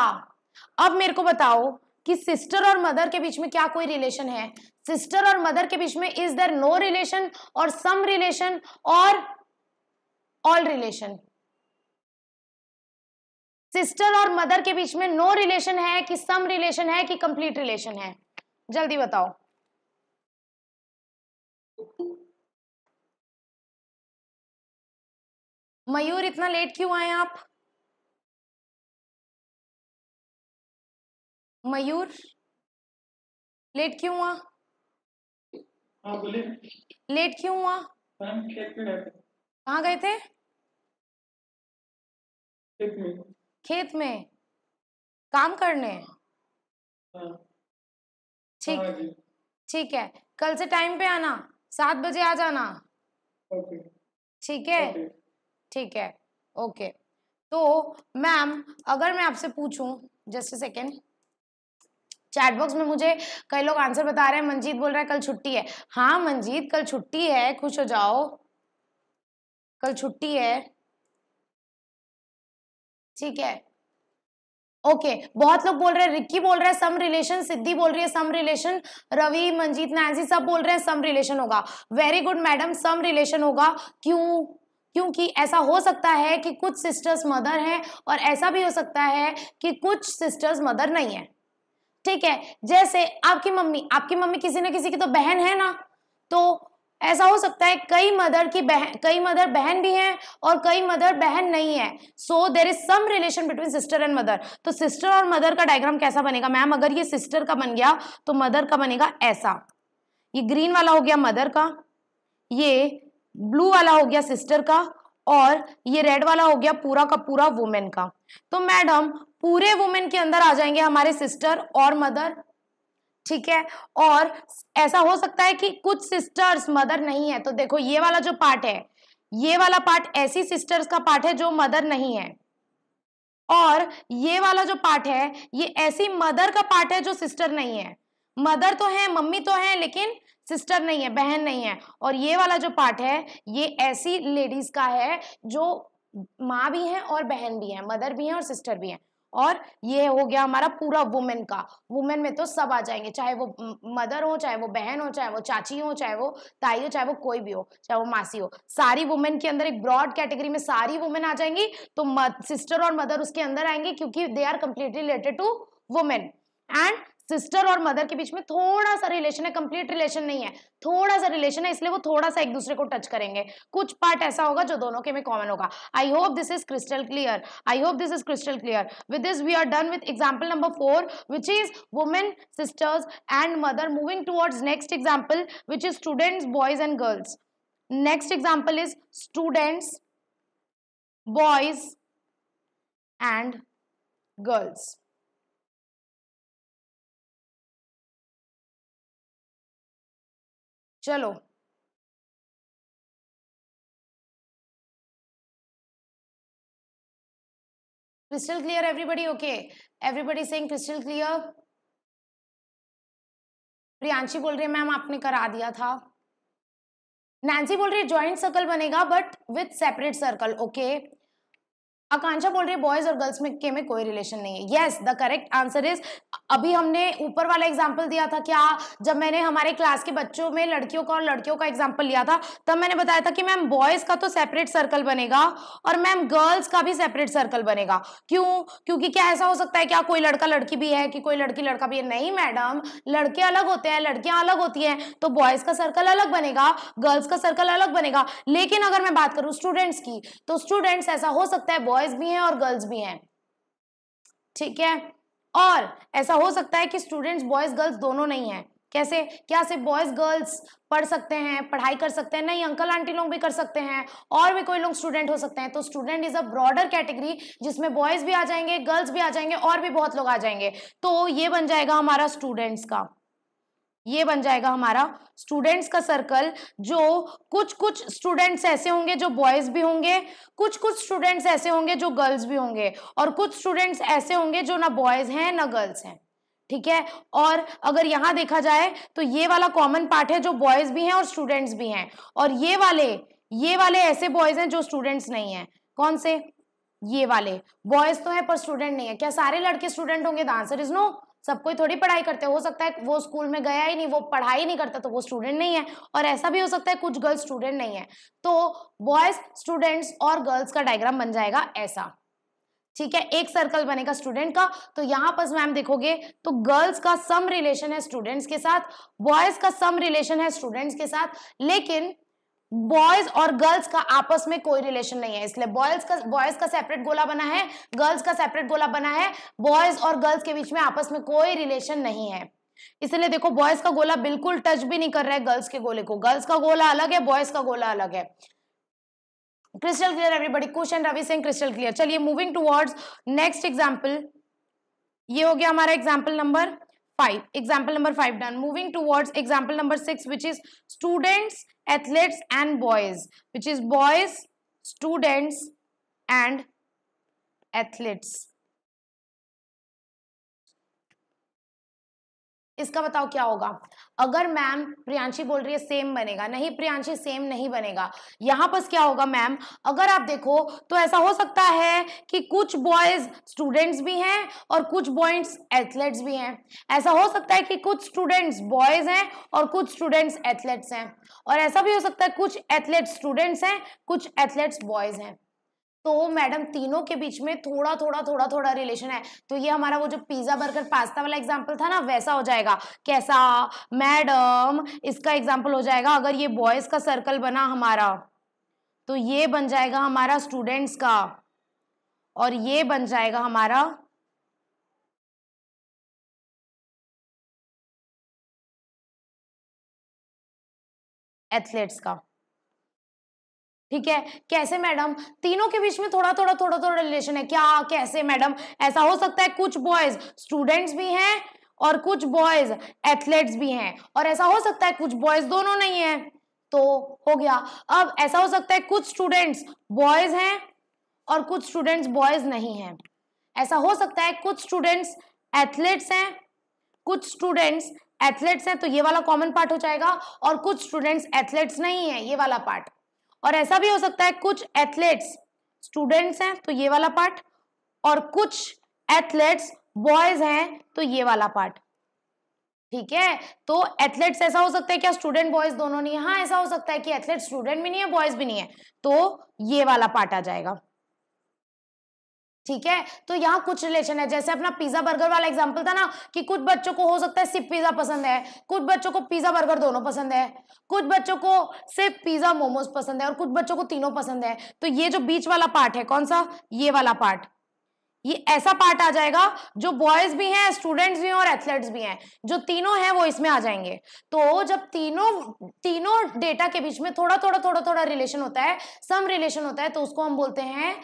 अब मेरे को बताओ कि सिस्टर और मदर के बीच में क्या कोई रिलेशन है सिस्टर और मदर के बीच में इज देर नो रिलेशन और सम रिलेशन और ऑल रिलेशन सिस्टर और मदर के बीच में नो no रिलेशन है कि सम रिलेशन है कि कंप्लीट रिलेशन है जल्दी बताओ मयूर इतना लेट क्यों आए आप मयूर लेट क्यों हुआ हाँ, लेट क्यों हुआ कहाँ गए थे खेत में काम करने हाँ। ठीक हाँ ठीक है कल से टाइम पे आना सात बजे आ जाना ठीक है ठीक है ओके तो मैम अगर मैं आपसे पूछूं जस्ट सेकेंड चैट बॉक्स में मुझे कई लोग आंसर बता रहे हैं मंजीत बोल रहा है कल छुट्टी है हाँ मंजीत कल छुट्टी है खुश हो जाओ कल छुट्टी है ठीक है ओके okay, बहुत लोग बोल रहे हैं रिक्की बोल रहे हैं सम रिलेशन सिद्धि बोल रही है सम रिलेशन रवि मंजीत नैजी सब बोल रहे हैं सम रिलेशन होगा very good madam some relation होगा क्यों क्योंकि ऐसा हो सकता है कि कुछ सिस्टर्स मदर हैं और ऐसा भी हो सकता है कि कुछ सिस्टर्स मदर नहीं है ठीक है जैसे आपकी मम्मी आपकी मम्मी किसी ना किसी की तो बहन है ना तो ऐसा हो सकता है कई मदर की बहन कई मदर बहन भी हैं और कई मदर बहन नहीं है so there is some relation between sister and mother तो सिस्टर और मदर का डायग्राम कैसा बनेगा मैम अगर ये सिस्टर का बन गया तो मदर का बनेगा ऐसा ये ग्रीन वाला हो गया मदर का ये ब्लू वाला हो गया सिस्टर का और ये रेड वाला हो गया पूरा का पूरा वुमेन का तो मैडम पूरे वुमेन के अंदर आ जाएंगे हमारे सिस्टर और मदर ठीक है और ऐसा हो सकता है कि कुछ सिस्टर्स मदर नहीं है तो देखो ये वाला जो पार्ट है ये वाला पार्ट ऐसी सिस्टर्स का पार्ट है जो मदर नहीं है और ये वाला जो पार्ट है ये ऐसी मदर का पार्ट है जो सिस्टर नहीं है मदर तो है मम्मी तो है लेकिन सिस्टर नहीं है बहन नहीं है और ये वाला जो पार्ट है ये ऐसी लेडीज का है जो माँ भी है और बहन भी है मदर भी है और सिस्टर भी है और ये हो गया हमारा पूरा वुमेन का वुमेन में तो सब आ जाएंगे चाहे वो मदर हो चाहे वो बहन हो चाहे वो चाची हो चाहे वो ताई हो चाहे वो कोई भी हो चाहे वो मासी हो सारी वुमेन के अंदर एक ब्रॉड कैटेगरी में सारी वुमेन आ जाएंगी तो सिस्टर और मदर उसके अंदर आएंगे क्योंकि they are completely related to women and sister और मदर के बीच में थोड़ा सा रिलेशन है कंप्लीट रिलेशन नहीं है थोड़ा सा रिलेशन है इसलिए वो थोड़ा सा एक दूसरे को टच करेंगे कुछ पार्ट ऐसा होगा जो दोनों के में कॉमन होगा I hope this is crystal clear I hope this is crystal clear with this we are done with example number four which is women sisters and mother moving towards next example which is students boys and girls next example is students boys and girls चलो crystal clear everybody okay everybody saying crystal clear Priyanshi बोल रही है ma'am आपने करा दिया था Nancy बोल रही है ज्वाइंट सर्कल बनेगा but with separate circle okay Akanksha बोल रही है बॉयज और गर्ल्स में के में कोई रिलेशन नहीं है yes the correct answer is अभी हमने ऊपर वाला एग्जाम्पल दिया था क्या जब मैंने हमारे क्लास के बच्चों में लड़कियों का और लड़कियों का एग्जाम्पल लिया था तब मैंने बताया था कि मैम बॉयज का तो सेपरेट सर्कल बनेगा और मैम गर्ल्स का भी सेपरेट सर्कल बनेगा क्यों क्योंकि क्या ऐसा हो सकता है क्या कोई लड़का लड़की भी है कि कोई लड़की लड़का भी है नहीं मैडम लड़के अलग होते हैं लड़कियां अलग होती हैं तो बॉयज का सर्कल अलग बनेगा गर्ल्स का सर्कल अलग बनेगा लेकिन अगर मैं बात करूँ स्टूडेंट्स की तो स्टूडेंट्स ऐसा हो सकता है बॉय बॉयज भी हैं और गर्ल्स भी हैं ठीक है और ऐसा हो सकता है कि स्टूडेंट्स बॉयज गर्ल्स दोनों नहीं हैं कैसे क्या सिर्फ बॉयज गर्ल्स पढ़ सकते हैं पढ़ाई कर सकते हैं नहीं अंकल आंटी लोग भी कर सकते हैं और भी कोई लोग स्टूडेंट हो सकते हैं तो student is a broader category जिसमें बॉयज भी आ जाएंगे गर्ल्स भी आ जाएंगे और भी बहुत लोग आ जाएंगे तो ये बन जाएगा हमारा स्टूडेंट्स का ये बन जाएगा हमारा स्टूडेंट्स का सर्कल जो कुछ कुछ स्टूडेंट्स ऐसे होंगे जो बॉयज भी होंगे कुछ कुछ स्टूडेंट्स ऐसे होंगे जो गर्ल्स भी होंगे और कुछ स्टूडेंट्स ऐसे होंगे जो ना बॉयज हैं ना गर्ल्स हैं ठीक है और अगर यहां देखा जाए तो ये वाला कॉमन पार्ट है जो बॉयज भी हैं और स्टूडेंट्स भी हैं और ये वाले ये वाले ऐसे बॉयज हैं जो स्टूडेंट्स नहीं है कौन से ये वाले बॉयज तो है पर स्टूडेंट नहीं है क्या सारे लड़के स्टूडेंट होंगे द आंसर इज नो सब कोई थोड़ी पढ़ाई करते हो सकता है वो स्कूल में गया ही नहीं वो पढ़ाई नहीं करता तो वो स्टूडेंट नहीं है और ऐसा भी हो सकता है कुछ गर्ल्स स्टूडेंट नहीं है तो बॉयज स्टूडेंट्स और गर्ल्स का डायग्राम बन जाएगा ऐसा ठीक है एक सर्कल बनेगा स्टूडेंट का तो यहाँ पर मैम देखोगे तो गर्ल्स का सम रिलेशन है स्टूडेंट्स के साथ बॉयज का सम रिलेशन है स्टूडेंट्स के साथ लेकिन बॉयज और गर्ल्स का आपस में कोई रिलेशन नहीं है इसलिए बॉयज का बॉयज का सेपरेट गोला बना है गर्ल्स का सेपरेट गोला बना है बॉयज और गर्ल्स के बीच में आपस में कोई रिलेशन नहीं है इसलिए देखो बॉयज का गोला बिल्कुल टच भी नहीं कर रहा है गर्ल्स के गोले को गर्ल्स का गोला अलग है बॉयज का गोला अलग है crystal clear everybody question Ravi Singh crystal clear चलिए मूविंग टूवर्ड्स नेक्स्ट एग्जाम्पल ये हो गया हमारा example number five example number five done moving towards example number six which is students athletes and boys which is boys students and athletes इसका बताओ क्या होगा अगर मैम प्रियांशी बोल रही है सेम बनेगा नहीं प्रियांशी सेम नहीं बनेगा यहाँ पर क्या होगा मैम अगर आप देखो तो ऐसा हो सकता है कि कुछ बॉयज स्टूडेंट्स भी हैं और कुछ बॉयज एथलेट्स भी हैं ऐसा हो सकता है कि कुछ स्टूडेंट्स बॉयज हैं और कुछ स्टूडेंट्स एथलेट्स हैं और ऐसा भी हो सकता है कुछ एथलेट स्टूडेंट्स हैं कुछ एथलेट्स बॉयज हैं तो मैडम तीनों के बीच में थोड़ा थोड़ा थोड़ा थोड़ा रिलेशन है तो ये हमारा वो जो पिज़्ज़ा बर्गर पास्ता वाला एग्जाम्पल था ना वैसा हो जाएगा कैसा मैडम इसका एग्जाम्पल हो जाएगा अगर ये बॉयज़ का सर्कल बना हमारा तो ये बन जाएगा हमारा स्टूडेंट्स का और ये बन जाएगा हमारा एथलेट्स का ठीक है कैसे मैडम तीनों के बीच में थोड़ा थोड़ा थोड़ा थोड़ा रिलेशन है क्या कैसे मैडम ऐसा हो सकता है कुछ बॉयज स्टूडेंट्स भी हैं और कुछ बॉयज एथलेट्स भी हैं और ऐसा हो सकता है कुछ बॉयज दोनों नहीं है तो हो गया अब ऐसा हो सकता है कुछ स्टूडेंट्स बॉयज हैं और कुछ स्टूडेंट्स बॉयज नहीं हैं ऐसा हो सकता है कुछ स्टूडेंट्स एथलेट्स हैं कुछ स्टूडेंट्स एथलेट्स हैं तो ये वाला कॉमन पार्ट हो जाएगा और कुछ स्टूडेंट्स एथलेट्स नहीं है ये वाला पार्ट और ऐसा भी हो सकता है कुछ एथलेट्स स्टूडेंट्स हैं तो ये वाला पार्ट और कुछ एथलेट्स बॉयज हैं तो ये वाला पार्ट ठीक है तो एथलेट्स ऐसा हो सकता है क्या स्टूडेंट बॉयज दोनों नहीं है हाँ ऐसा हो सकता है कि एथलेट स्टूडेंट भी नहीं है बॉयज भी नहीं है तो ये वाला पार्ट आ जाएगा ठीक है तो यहाँ कुछ रिलेशन है जैसे अपना पिज्जा बर्गर वाला एग्जाम्पल था ना कि कुछ बच्चों को हो सकता है सिर्फ पिज्जा पसंद है कुछ बच्चों को पिज्जा बर्गर दोनों पसंद है कुछ बच्चों को सिर्फ पिज्जा मोमोज पसंद है और कुछ बच्चों को तीनों पसंद है तो ये जो बीच वाला पार्ट है कौन सा ये वाला पार्ट ये ऐसा पार्ट आ जाएगा जो बॉयज भी हैं स्टूडेंट्स भी हैं और एथलेट्स भी हैं जो तीनों हैं वो इसमें आ जाएंगे तो जब तीनों तीनों डेटा के बीच में थोड़ा थोड़ा थोड़ा थोड़ा रिलेशन होता है सम रिलेशन होता है तो उसको हम बोलते हैं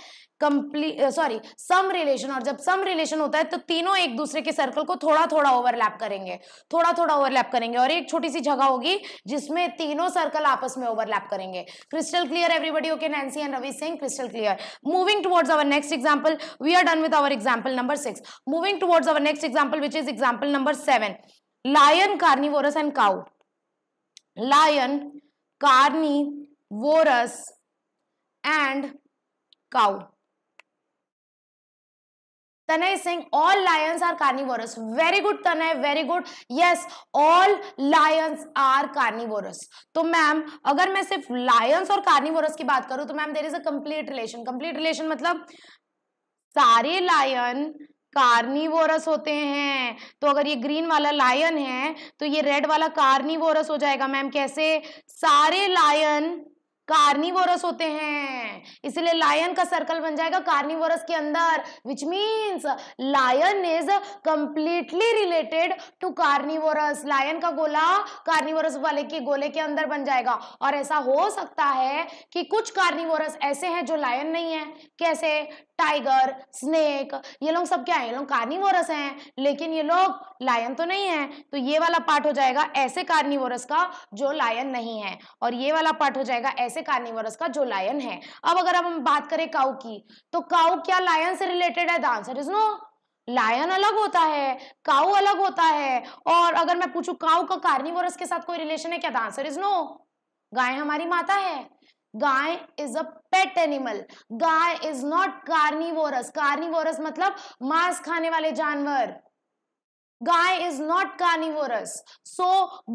कंप्लीट सॉरी सम रिलेशन और जब सम रिलेशन होता है तो तीनों एक दूसरे के सर्कल को थोड़ा थोड़ा ओवरलैप करेंगे थोड़ा थोड़ा ओवरलैप करेंगे और एक छोटी सी जगह होगी जिसमें तीनों सर्कल आपस में ओवरलैप करेंगे crystal clear everybody okay Nancy and Ravi Singh crystal clear moving towards our next example we are done with our example number six moving towards our next example which is example number seven lion carnivorous and cow lion vorous and cow Tanay Singh all lions are carnivorous very good Tanay very good yes all lions are carnivorous तो ma'am अगर मैं सिर्फ Lions और carnivorous की बात करूं तो ma'am there is a complete relation complete relation मतलब सारे लायन कार्निवोरस होते हैं तो अगर ये ग्रीन वाला लायन है तो ये रेड वाला कार्निवोरस हो जाएगा मैम कैसे सारे लायन कार्निवोरस होते हैं इसलिए लायन का सर्कल बन जाएगा कार्निवोरस के अंदर which means lion is completely related to carnivorous lion का गोला कार्निवोरस वाले के गोले के अंदर बन जाएगा और ऐसा हो सकता है कि कुछ कार्निवोरस ऐसे हैं जो लायन नहीं है कैसे टाइगर स्नेक ये लोग सब क्या है ये लोग कार्निवोरस हैं लेकिन ये लोग लायन तो नहीं है तो ये वाला पार्ट हो जाएगा ऐसे कार्निवोरस का जो लायन नहीं है और ये वाला पार्ट हो जाएगा ऐसे कार्निवोरस का जो लायन है अब अगर हम बात करें काउ की तो काउ क्या लायन से रिलेटेड है the answer is no lion अलग होता है काउ अलग होता है और अगर मैं पूछू काउ का कार्निवोरस के साथ कोई रिलेशन है क्या द आंसर इज नो गाय हमारी माता है गाय इज अ पेट एनिमल गाय इज नॉट कार्निवोरस कार्निवोरस मतलब मांस खाने वाले जानवर गाय इज नॉट कार्निवोरस सो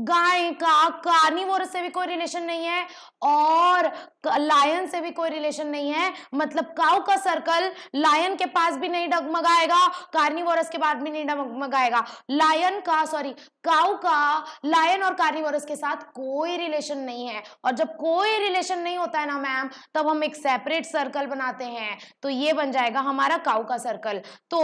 गाय का कार्निवोरस से भी कोई रिलेशन नहीं है और लायन से भी कोई रिलेशन नहीं है मतलब काउ का सर्कल लायन के पास भी नहीं डगमगाएगा कार्निवोरस के बाद भी नहीं डगमगाएगा लायन का सॉरी काउ का लायन और कार्निवोरस के साथ कोई रिलेशन नहीं है और जब कोई रिलेशन नहीं होता है ना मैम तब हम एक सेपरेट सर्कल बनाते हैं तो ये बन जाएगा हमारा काउ का सर्कल तो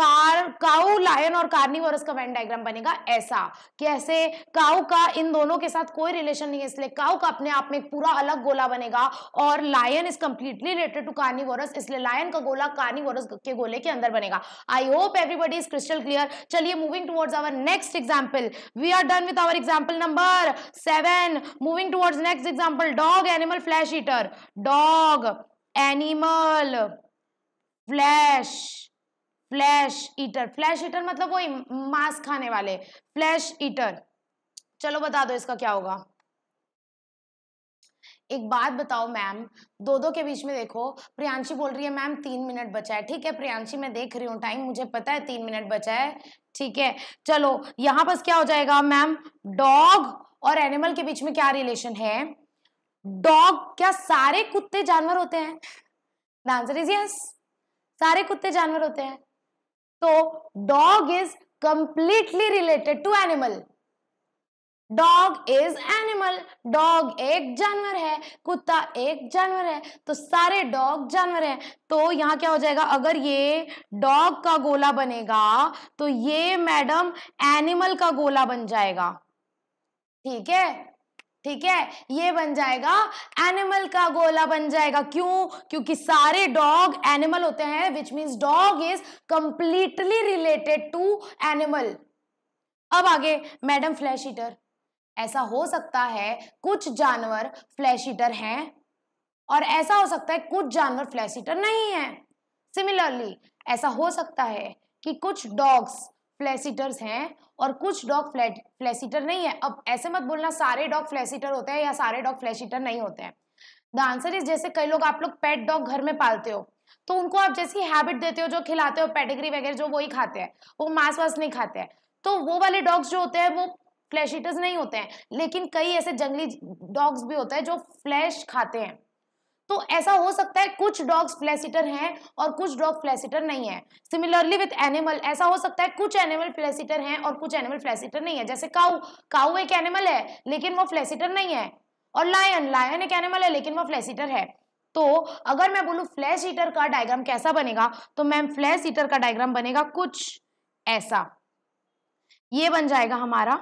कार काउ लायन और कार्निवोरस और इसका वेन डायग्राम बनेगा ऐसा कि ऐसे काउ का इन दोनों के साथ कोई रिलेशन नहीं है इसलिए काउ का अपने आप में एक पूरा अलग गोला बनेगा और lion is completely related to carnivorous इसलिए लायन का गोला कार्निवोरस के गोले के अंदर बनेगा I hope everybody is crystal clear चलिए moving towards our next example we are done with our example number seven moving towards next example dog animal flesh eater dog animal flesh flesh eater flesh eater मतलब वही मांस खाने वाले flesh eater चलो बता दो इसका क्या होगा एक बात बताओ मैम दो दो के बीच में देखो प्रियांशी बोल रही है मैम तीन मिनट बचा है ठीक है प्रियांशी मैं देख रही हूँ टाइम मुझे पता है तीन मिनट बचा है ठीक है चलो यहाँ पर क्या हो जाएगा मैम डॉग और एनिमल के बीच में क्या रिलेशन है डॉग क्या सारे कुत्ते जानवर होते हैं आंसर इज यस सारे कुत्ते जानवर होते हैं तो dog is completely related to animal dog is animal dog एक जानवर है कुत्ता एक जानवर है तो सारे डॉग जानवर हैं तो यहाँ क्या हो जाएगा अगर ये डॉग का गोला बनेगा तो ये मैडम एनिमल का गोला बन जाएगा ठीक है ठीक है ये बन जाएगा एनिमल का गोला बन जाएगा क्यों क्योंकि सारे डॉग एनिमल होते हैं which means dog is completely related to animal अब आगे मैडम फ्लैश ईटर ऐसा हो सकता है कुछ जानवर फ्लैश ईटर हैं और ऐसा हो सकता है कुछ जानवर फ्लैश ईटर नहीं है सिमिलरली ऐसा हो सकता है कि कुछ डॉग्स फ्लैसीटर्स हैं और कुछ डॉग फ्लैसीटर नहीं है अब ऐसे मत बोलना सारे डॉग फ्लैसीटर होते हैं या सारे डॉग फ्लैसीटर नहीं होते हैं द आंसर इज जैसे कई लोग आप लोग पेट डॉग घर में पालते हो तो उनको आप जैसी हैबिट देते हो जो खिलाते हो पेडिग्री वगैरह जो वही खाते हैं वो मांस वास नहीं खाते हैं तो वो वाले डॉग्स जो होते हैं वो फ्लैशीटर्स नहीं होते हैं लेकिन कई ऐसे जंगली डॉग्स भी होते हैं जो फ्लैश खाते हैं तो ऐसा हो सकता है कुछ डॉग्स फ्लैसिटर हैं और कुछ डॉग फ्लैसिटर नहीं है सिमिलरली विथ एनिमल ऐसा हो सकता है कुछ एनिमल फ्लैसिटर हैं और कुछ एनिमल फ्लैसिटर नहीं है जैसे काऊ काऊ एक एनिमल है लेकिन वो फ्लैसिटर नहीं है और लायन लायन एक एनिमल है लेकिन वो फ्लैश है तो अगर मैं बोलूँ फ्लैश ईटर का डायग्राम कैसा बनेगा तो मैम फ्लैश ईटर का डायग्राम बनेगा कुछ ऐसा ये बन जाएगा हमारा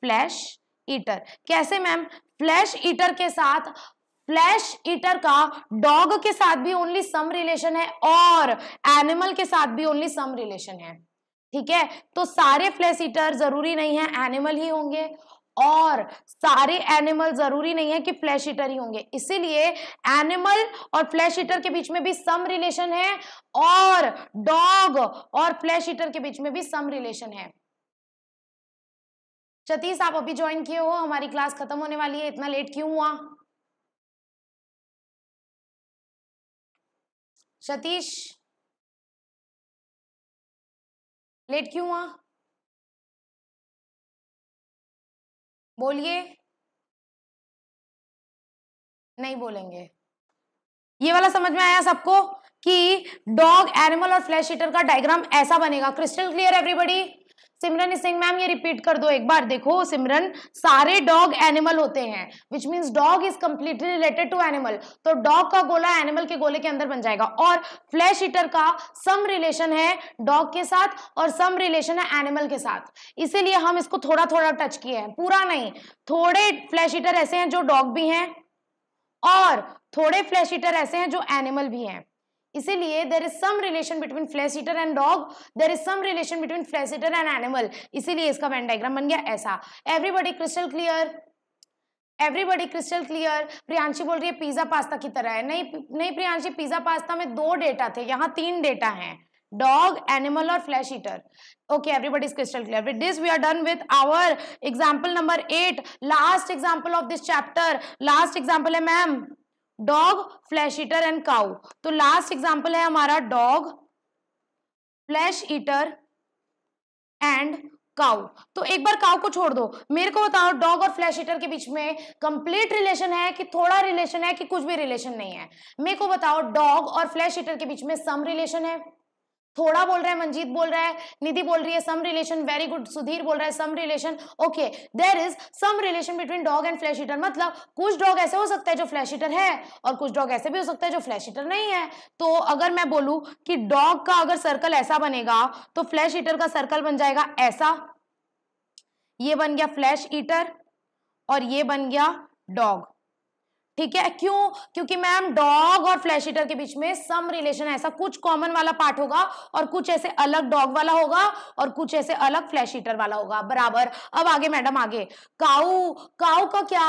फ्लैश ईटर कैसे मैम फ्लैश ईटर के साथ फ्लैश ईटर का डॉग के साथ भी ओनली सम रिलेशन है और एनिमल के साथ भी ओनली सम रिलेशन है ठीक है तो सारे फ्लैश ईटर जरूरी नहीं है एनिमल ही होंगे और सारे एनिमल जरूरी नहीं है कि फ्लैश ईटर ही होंगे इसीलिए एनिमल और फ्लैश ईटर के बीच में भी सम रिलेशन है और डॉग और फ्लैश ईटर के बीच में भी सम रिलेशन है सतीश आप अभी ज्वाइन किए हो हमारी क्लास खत्म होने वाली है इतना लेट क्यों हुआ सतीश लेट क्यों हुआ बोलिए नहीं बोलेंगे ये वाला समझ में आया सबको कि डॉग एनिमल और फ्लैश हीटर का डायग्राम ऐसा बनेगा crystal clear everybody Simran Singh ma'am ये रिपीट कर दो एक बार देखो सिमरन सारे डॉग एनिमल होते हैं which means dog is completely related to animal तो डॉग का गोला एनिमल के गोले के अंदर बन जाएगा और फ्लैश ईटर का सम रिलेशन है डॉग के साथ और सम रिलेशन है एनिमल के साथ इसीलिए हम इसको थोड़ा थोड़ा टच किए हैं पूरा नहीं थोड़े फ्लैश ईटर ऐसे हैं जो डॉग भी हैं और थोड़े फ्लैश ईटर ऐसे हैं जो एनिमल भी हैं इसीलिए there is some relation between flesh eater and dog there is some relation between flesh eater and animal इसीलिए इसका वेन डायग्राम बन गया ऐसा everybody crystal clear everybody crystal clear Priyanshi बोल रही है पिज्जा पास्ता की तरह है नहीं नहीं प्रियांशी पिज्जा पास्ता में दो डेटा थे यहाँ तीन डेटा हैं डॉग एनिमल और फ्लैश ईटर ओके everybody इज crystal clear with this we are done with our example number eight last example of this chapter last example है ma'am dog flesh eater and cow तो last example है हमारा dog flesh eater and cow तो एक बार cow को छोड़ दो मेरे को बताओ डॉग और फ्लैश ईटर के बीच में कंप्लीट रिलेशन है कि थोड़ा रिलेशन है कि कुछ भी रिलेशन नहीं है मेरे को बताओ डॉग और फ्लैश ईटर के बीच में सम रिलेशन है थोड़ा बोल रहा है मंजीत बोल रहा है निधि बोल रही है some relation very good Sudhir बोल रहा है some relation okay there is some relation between dog and flesh eater मतलब कुछ डॉग ऐसे हो सकता है जो फ्लैश ईटर है और कुछ डॉग ऐसे भी हो सकता है जो फ्लैश ईटर नहीं है तो अगर मैं बोलू कि डॉग का अगर सर्कल ऐसा बनेगा तो फ्लैश ईटर का सर्कल बन जाएगा ऐसा ये बन गया फ्लैश ईटर और ये बन गया डॉग ठीक है क्यों क्योंकि मैम डॉग और फ्लैश ईटर के बीच में सम रिलेशन ऐसा कुछ कॉमन वाला पार्ट होगा और कुछ ऐसे अलग डॉग वाला होगा और कुछ ऐसे अलग फ्लैश ईटर वाला होगा बराबर अब आगे मैडम आगे काऊ काऊ का क्या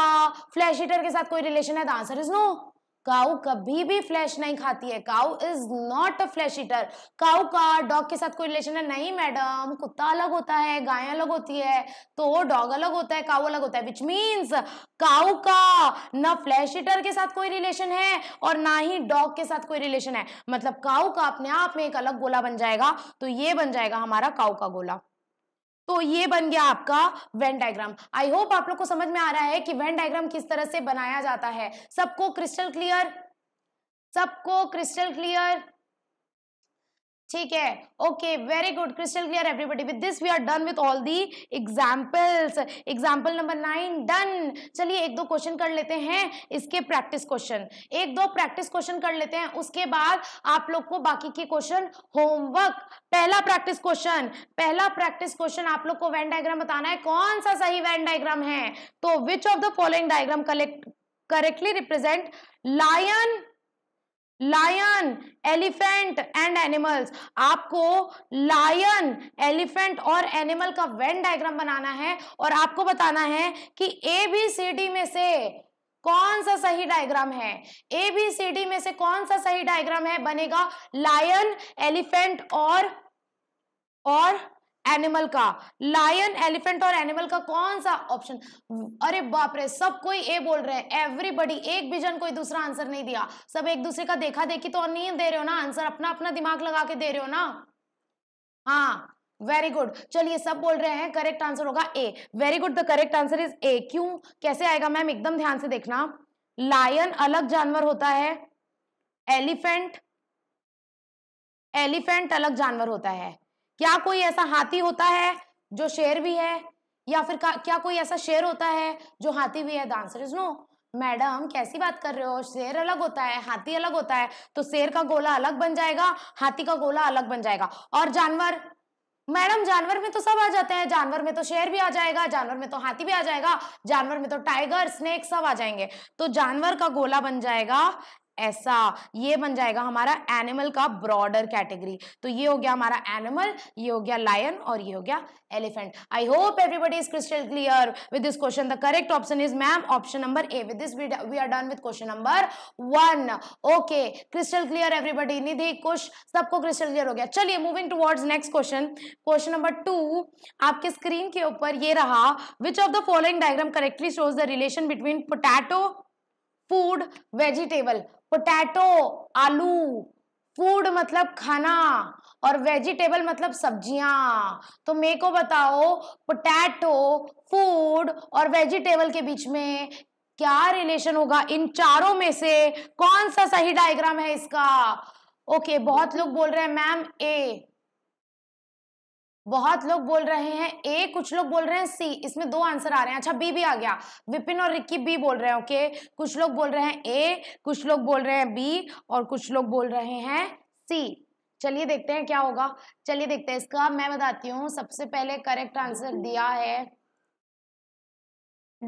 फ्लैश ईटर के साथ कोई रिलेशन है the answer is no cow कभी भी फ्लैश नहीं खाती है cow is not a flesh eater cow का डॉग के साथ कोई रिलेशन है नहीं मैडम कुत्ता अलग होता है गाय अलग होती है तो डॉग अलग होता है काउ अलग होता है विच मीन्स काउ का ना फ्लैश ईटर के साथ कोई रिलेशन है और ना ही डॉग के साथ कोई रिलेशन है मतलब काउ का अपने आप में एक अलग गोला बन जाएगा तो ये बन जाएगा हमारा काउ का गोला तो ये बन गया आपका वेन डायग्राम आई होप आप लोग को समझ में आ रहा है कि वेन डायग्राम किस तरह से बनाया जाता है सबको क्रिस्टल क्लियर सबको क्रिस्टल क्लियर ठीक है okay very good crystal clear everybody with this we are done with all the examples example number nine done चलिए एक दो क्वेश्चन कर लेते हैं इसके प्रैक्टिस क्वेश्चन एक दो प्रैक्टिस क्वेश्चन कर लेते हैं उसके बाद आप लोग को बाकी के क्वेश्चन होमवर्क पहला प्रैक्टिस क्वेश्चन पहला प्रैक्टिस क्वेश्चन आप लोग को वैन डायग्राम बताना है कौन सा सही वैन डायग्राम है तो which of the following diagram collect correctly represent lion lion elephant and animals आपको लायन एलिफेंट और एनिमल का वेन डायग्राम बनाना है और आपको बताना है कि ए बी सी डी में से कौन सा सही डायग्राम है ए बी सी डी में से कौन सा सही डायग्राम है बनेगा लायन एलिफेंट और और एनिमल का लायन एलिफेंट और एनिमल का कौन सा ऑप्शन अरे बाप रे सब कोई ए बोल रहे हैं एवरीबडी एक भी जन कोई दूसरा आंसर नहीं दिया सब एक दूसरे का देखा देखी तो नहीं दे रहे हो ना आंसर अपना अपना दिमाग लगा के दे रहे हो ना हाँ वेरी गुड चलिए सब बोल रहे हैं करेक्ट आंसर होगा A very good the correct answer is A क्यों कैसे आएगा मैम एकदम ध्यान से देखना लायन अलग जानवर होता है एलिफेंट एलिफेंट अलग जानवर होता है क्या कोई ऐसा हाथी होता है जो शेर भी है या फिर क्या कोई ऐसा शेर होता है जो हाथी भी है the answer is no madam कैसी बात कर रहे हो शेर अलग होता है हाथी अलग होता है तो शेर का गोला अलग बन जाएगा हाथी का गोला अलग बन जाएगा और जानवर मैडम जानवर में तो सब आ जाते हैं जानवर में तो शेर भी आ जाएगा जानवर में तो हाथी भी आ जाएगा जानवर में तो टाइगर स्नेक सब आ जाएंगे तो जानवर का गोला बन जाएगा ऐसा ये बन जाएगा हमारा एनिमल का ब्रॉडर कैटेगरी तो ये हो गया हमारा एनिमल ये हो गया लायन और ये हो गया elephant I hope everybody is crystal clear with this question the correct option is ma'am option number A with this we are done with question number one okay crystal clear everybody Nidhi Kush सबको crystal clear हो गया चलिए moving towards next question question number two आपके screen के ऊपर ये रहा which of the following diagram correctly shows the relation between potato food vegetable potato आलू फूड मतलब खाना और वेजिटेबल मतलब सब्जियां तो मे को बताओ पोटैटो फूड और वेजिटेबल के बीच में क्या रिलेशन होगा इन चारों में से कौन सा सही डायग्राम है इसका ओके बहुत लोग बोल रहे हैं मैम ए बहुत लोग बोल रहे हैं ए कुछ लोग बोल रहे हैं सी इसमें दो आंसर आ रहे हैं अच्छा बी भी आ गया विपिन और रिक्की बी बोल रहे हैं ओके कुछ लोग बोल रहे हैं ए कुछ लोग बोल रहे हैं बी और कुछ लोग बोल रहे हैं सी चलिए देखते हैं क्या होगा चलिए देखते हैं इसका मैं बताती हूँ सबसे पहले करेक्ट आंसर दिया है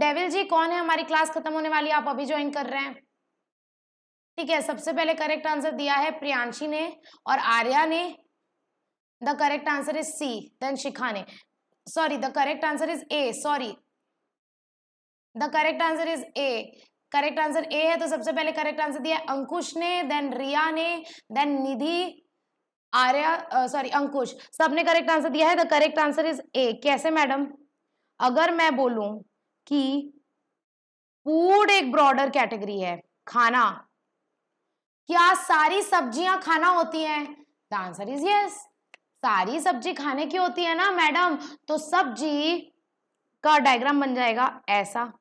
डेविल जी कौन है हमारी क्लास खत्म होने वाली आप अभी ज्वाइन कर रहे हैं ठीक है सबसे पहले करेक्ट आंसर दिया है प्रियांशी ने और आर्या ने the correct answer is C then Shikha ने sorry the correct answer is A sorry the correct answer is A correct answer A है तो सबसे पहले करेक्ट आंसर दिया अंकुश ने देन रिया ने देन निधि आर्या सॉरी अंकुश सबने करेक्ट आंसर दिया है the correct answer is A कैसे मैडम अगर मैं बोलूं कि फूड एक ब्रॉडर कैटेगरी है खाना क्या सारी सब्जियां खाना होती हैं द आंसर इज यस सारी सब्जी खाने की होती है ना मैडम तो सब्जी का डायग्राम बन जाएगा ऐसा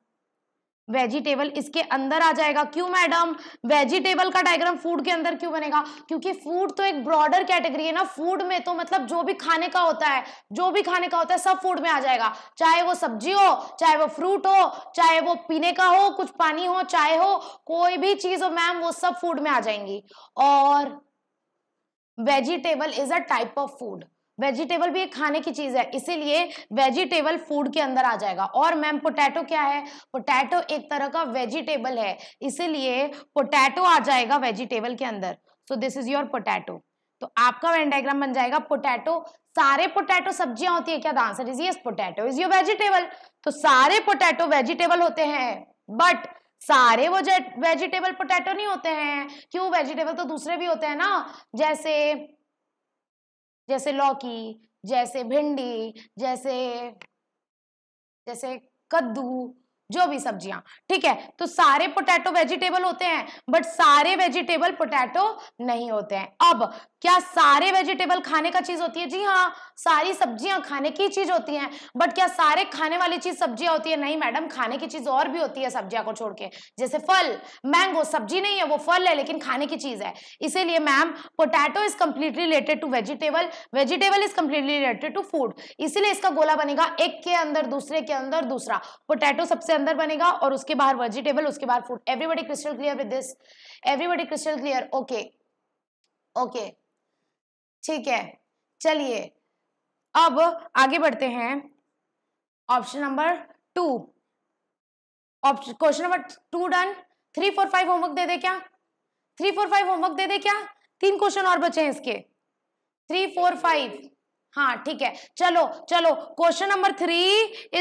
वेजिटेबल इसके अंदर आ जाएगा क्यों मैडम वेजिटेबल का डायग्राम फूड के अंदर क्यों बनेगा क्योंकि फूड तो एक ब्रॉडर कैटेगरी है ना फूड में तो मतलब जो भी खाने का होता है जो भी खाने का होता है सब फूड में आ जाएगा चाहे वो सब्जी हो चाहे वो फ्रूट हो चाहे वो पीने का हो कुछ पानी हो चाय हो कोई भी चीज़ हो मैम वो सब फूड में आ जाएंगी और vegetable is a type of food vegetable भी एक खाने की चीज है इसीलिए वेजिटेबल फूड के अंदर आ जाएगा और मैम पोटैटो क्या है पोटैटो एक तरह का वेजिटेबल है इसीलिए पोटैटो आ जाएगा वेजिटेबल के अंदर so this is your potato तो आपका वेन डायग्राम बन जाएगा पोटैटो सारे पोटैटो सब्जियां होती है क्या the answer is yes potato is your vegetable तो सारे पोटैटो वेजिटेबल होते हैं बट सारे वो वेजिटेबल पोटैटो नहीं होते हैं क्यों वेजिटेबल तो दूसरे भी होते हैं ना जैसे जैसे लौकी जैसे भिंडी जैसे जैसे कद्दू जो भी सब्जियां ठीक है तो सारे पोटैटो वेजिटेबल होते हैं बट सारे वेजिटेबल पोटैटो नहीं होते हैं अब क्या सारे वेजिटेबल खाने का चीज होती है जी हाँ सारी सब्जियां खाने की चीज होती हैं बट क्या सारे खाने वाली चीज सब्जियां होती है नहीं मैडम खाने की चीज और भी होती है सब्जियां को छोड़ के जैसे फल मैंगो सब्जी नहीं है वो फल है लेकिन खाने की चीज है इसीलिए ma'am potato is completely related to vegetable vegetable is completely related to food इसीलिए इसका गोला बनेगा एक के अंदर दूसरे के अंदर दूसरा पोटैटो सबसे अंदर बनेगा और उसके बाहर वेजिटेबल उसके बाहर food everybody crystal clear with this everybody crystal clear okay okay ठीक है चलिए अब आगे बढ़ते हैं option number two option question number two done three four five homework दे दे क्या थ्री फोर फाइव होमवर्क दे दे क्या तीन क्वेश्चन और बचे हैं इसके थ्री फोर फाइव हाँ ठीक है चलो चलो question number three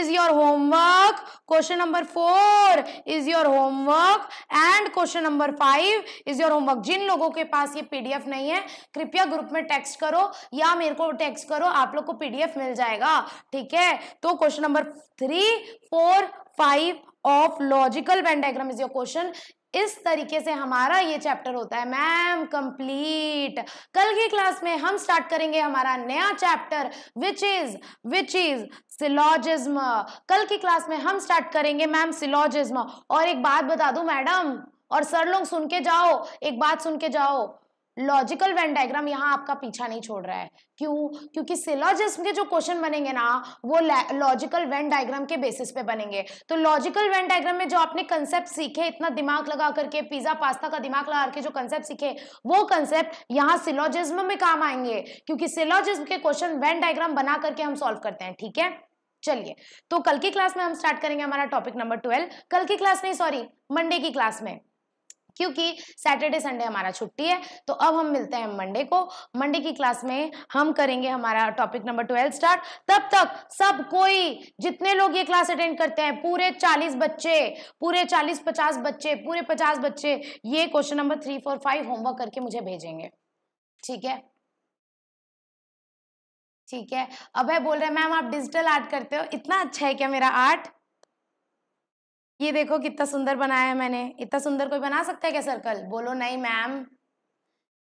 is your homework question number four is your homework and question number five is your homework जिन लोगों के पास ये पीडीएफ नहीं है कृपया ग्रुप में टेक्स्ट करो या मेरे को टेक्स्ट करो आप लोग को पीडीएफ मिल जाएगा ठीक है तो question number three four five of logical Venn diagram is your question इस तरीके से हमारा ये चैप्टर होता है मैम कंप्लीट कल की क्लास में हम स्टार्ट करेंगे हमारा नया chapter which is which is syllogism कल की क्लास में हम स्टार्ट करेंगे मैम सिलोजिज्म और एक बात बता दू मैडम और सर लोग सुन के जाओ एक बात सुन के जाओ लॉजिकल वेन डायग्राम यहाँ आपका पीछा नहीं छोड़ रहा है क्यों क्योंकि सिलोजिस्म के जो क्वेश्चन बनेंगे ना वो लॉजिकल वेन डायग्राम के बेसिस पे बनेंगे तो लॉजिकल वेन डायग्राम में जो आपने कंसेप्ट सीखे इतना दिमाग लगा करके पिज्जा पास्ता का दिमाग लगा करके जो कंसेप्ट सीखे वो कंसेप्ट यहाँ सिलोजिज्म में काम आएंगे क्योंकि सिलोजिज्म के क्वेश्चन वेन डायग्राम बना करके हम सॉल्व करते हैं ठीक है चलिए तो कल की क्लास में हम स्टार्ट करेंगे हमारा टॉपिक नंबर ट्वेल्व कल की क्लास नहीं सॉरी मंडे की क्लास में क्योंकि सैटरडे संडे हमारा छुट्टी है तो अब हम मिलते हैं मंडे को मंडे की क्लास में हम करेंगे हमारा टॉपिक नंबर ट्वेल्व स्टार्ट तब तक सब कोई जितने लोग ये क्लास अटेंड करते हैं पूरे चालीस बच्चे पूरे चालीस पचास बच्चे पूरे पचास बच्चे ये question number three four five homework करके मुझे भेजेंगे ठीक है ठीक है अब है बोल रहे मैम आप डिजिटल आर्ट करते हो इतना अच्छा है क्या मेरा आर्ट ये देखो कितना सुंदर बनाया है मैंने इतना सुंदर कोई बना सकता है क्या सर्कल बोलो नहीं मैम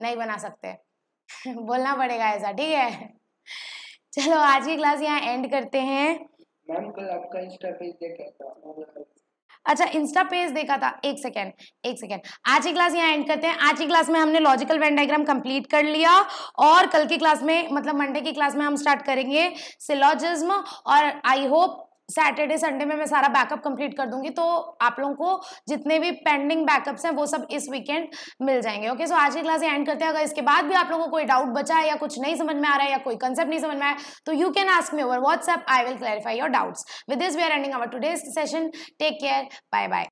नहीं बना सकते बोलना पड़ेगा ऐसा ठीक है चलो आज की क्लास यहाँ एंड करते हैं मैम कल आपका इंस्टा पेज देखा था अच्छा इंस्टा पेज देखा था एक सेकेंड एक सेकेंड आज की क्लास यहाँ एंड करते हैं आज की क्लास में हमने लॉजिकल वेन डायग्राम कंप्लीट कर लिया और कल की क्लास में मतलब मंडे की क्लास में हम स्टार्ट करेंगे सिलोजिज्म और आई होप सैटरडे संडे में मैं सारा बैकअप कंप्लीट कर दूंगी तो आप लोगों को जितने भी पेंडिंग बैकअप्स हैं वो सब इस वीकेंड मिल जाएंगे ओके सो आज की क्लास एंड करते हैं अगर इसके बाद भी आप लोगों को कोई डाउट बचा है या कुछ नहीं समझ में आ रहा है या कोई कंसेप्ट नहीं समझ में आया तो you can ask me over WhatsApp I will clarify your doubts with this we are ending our today's session take care bye bye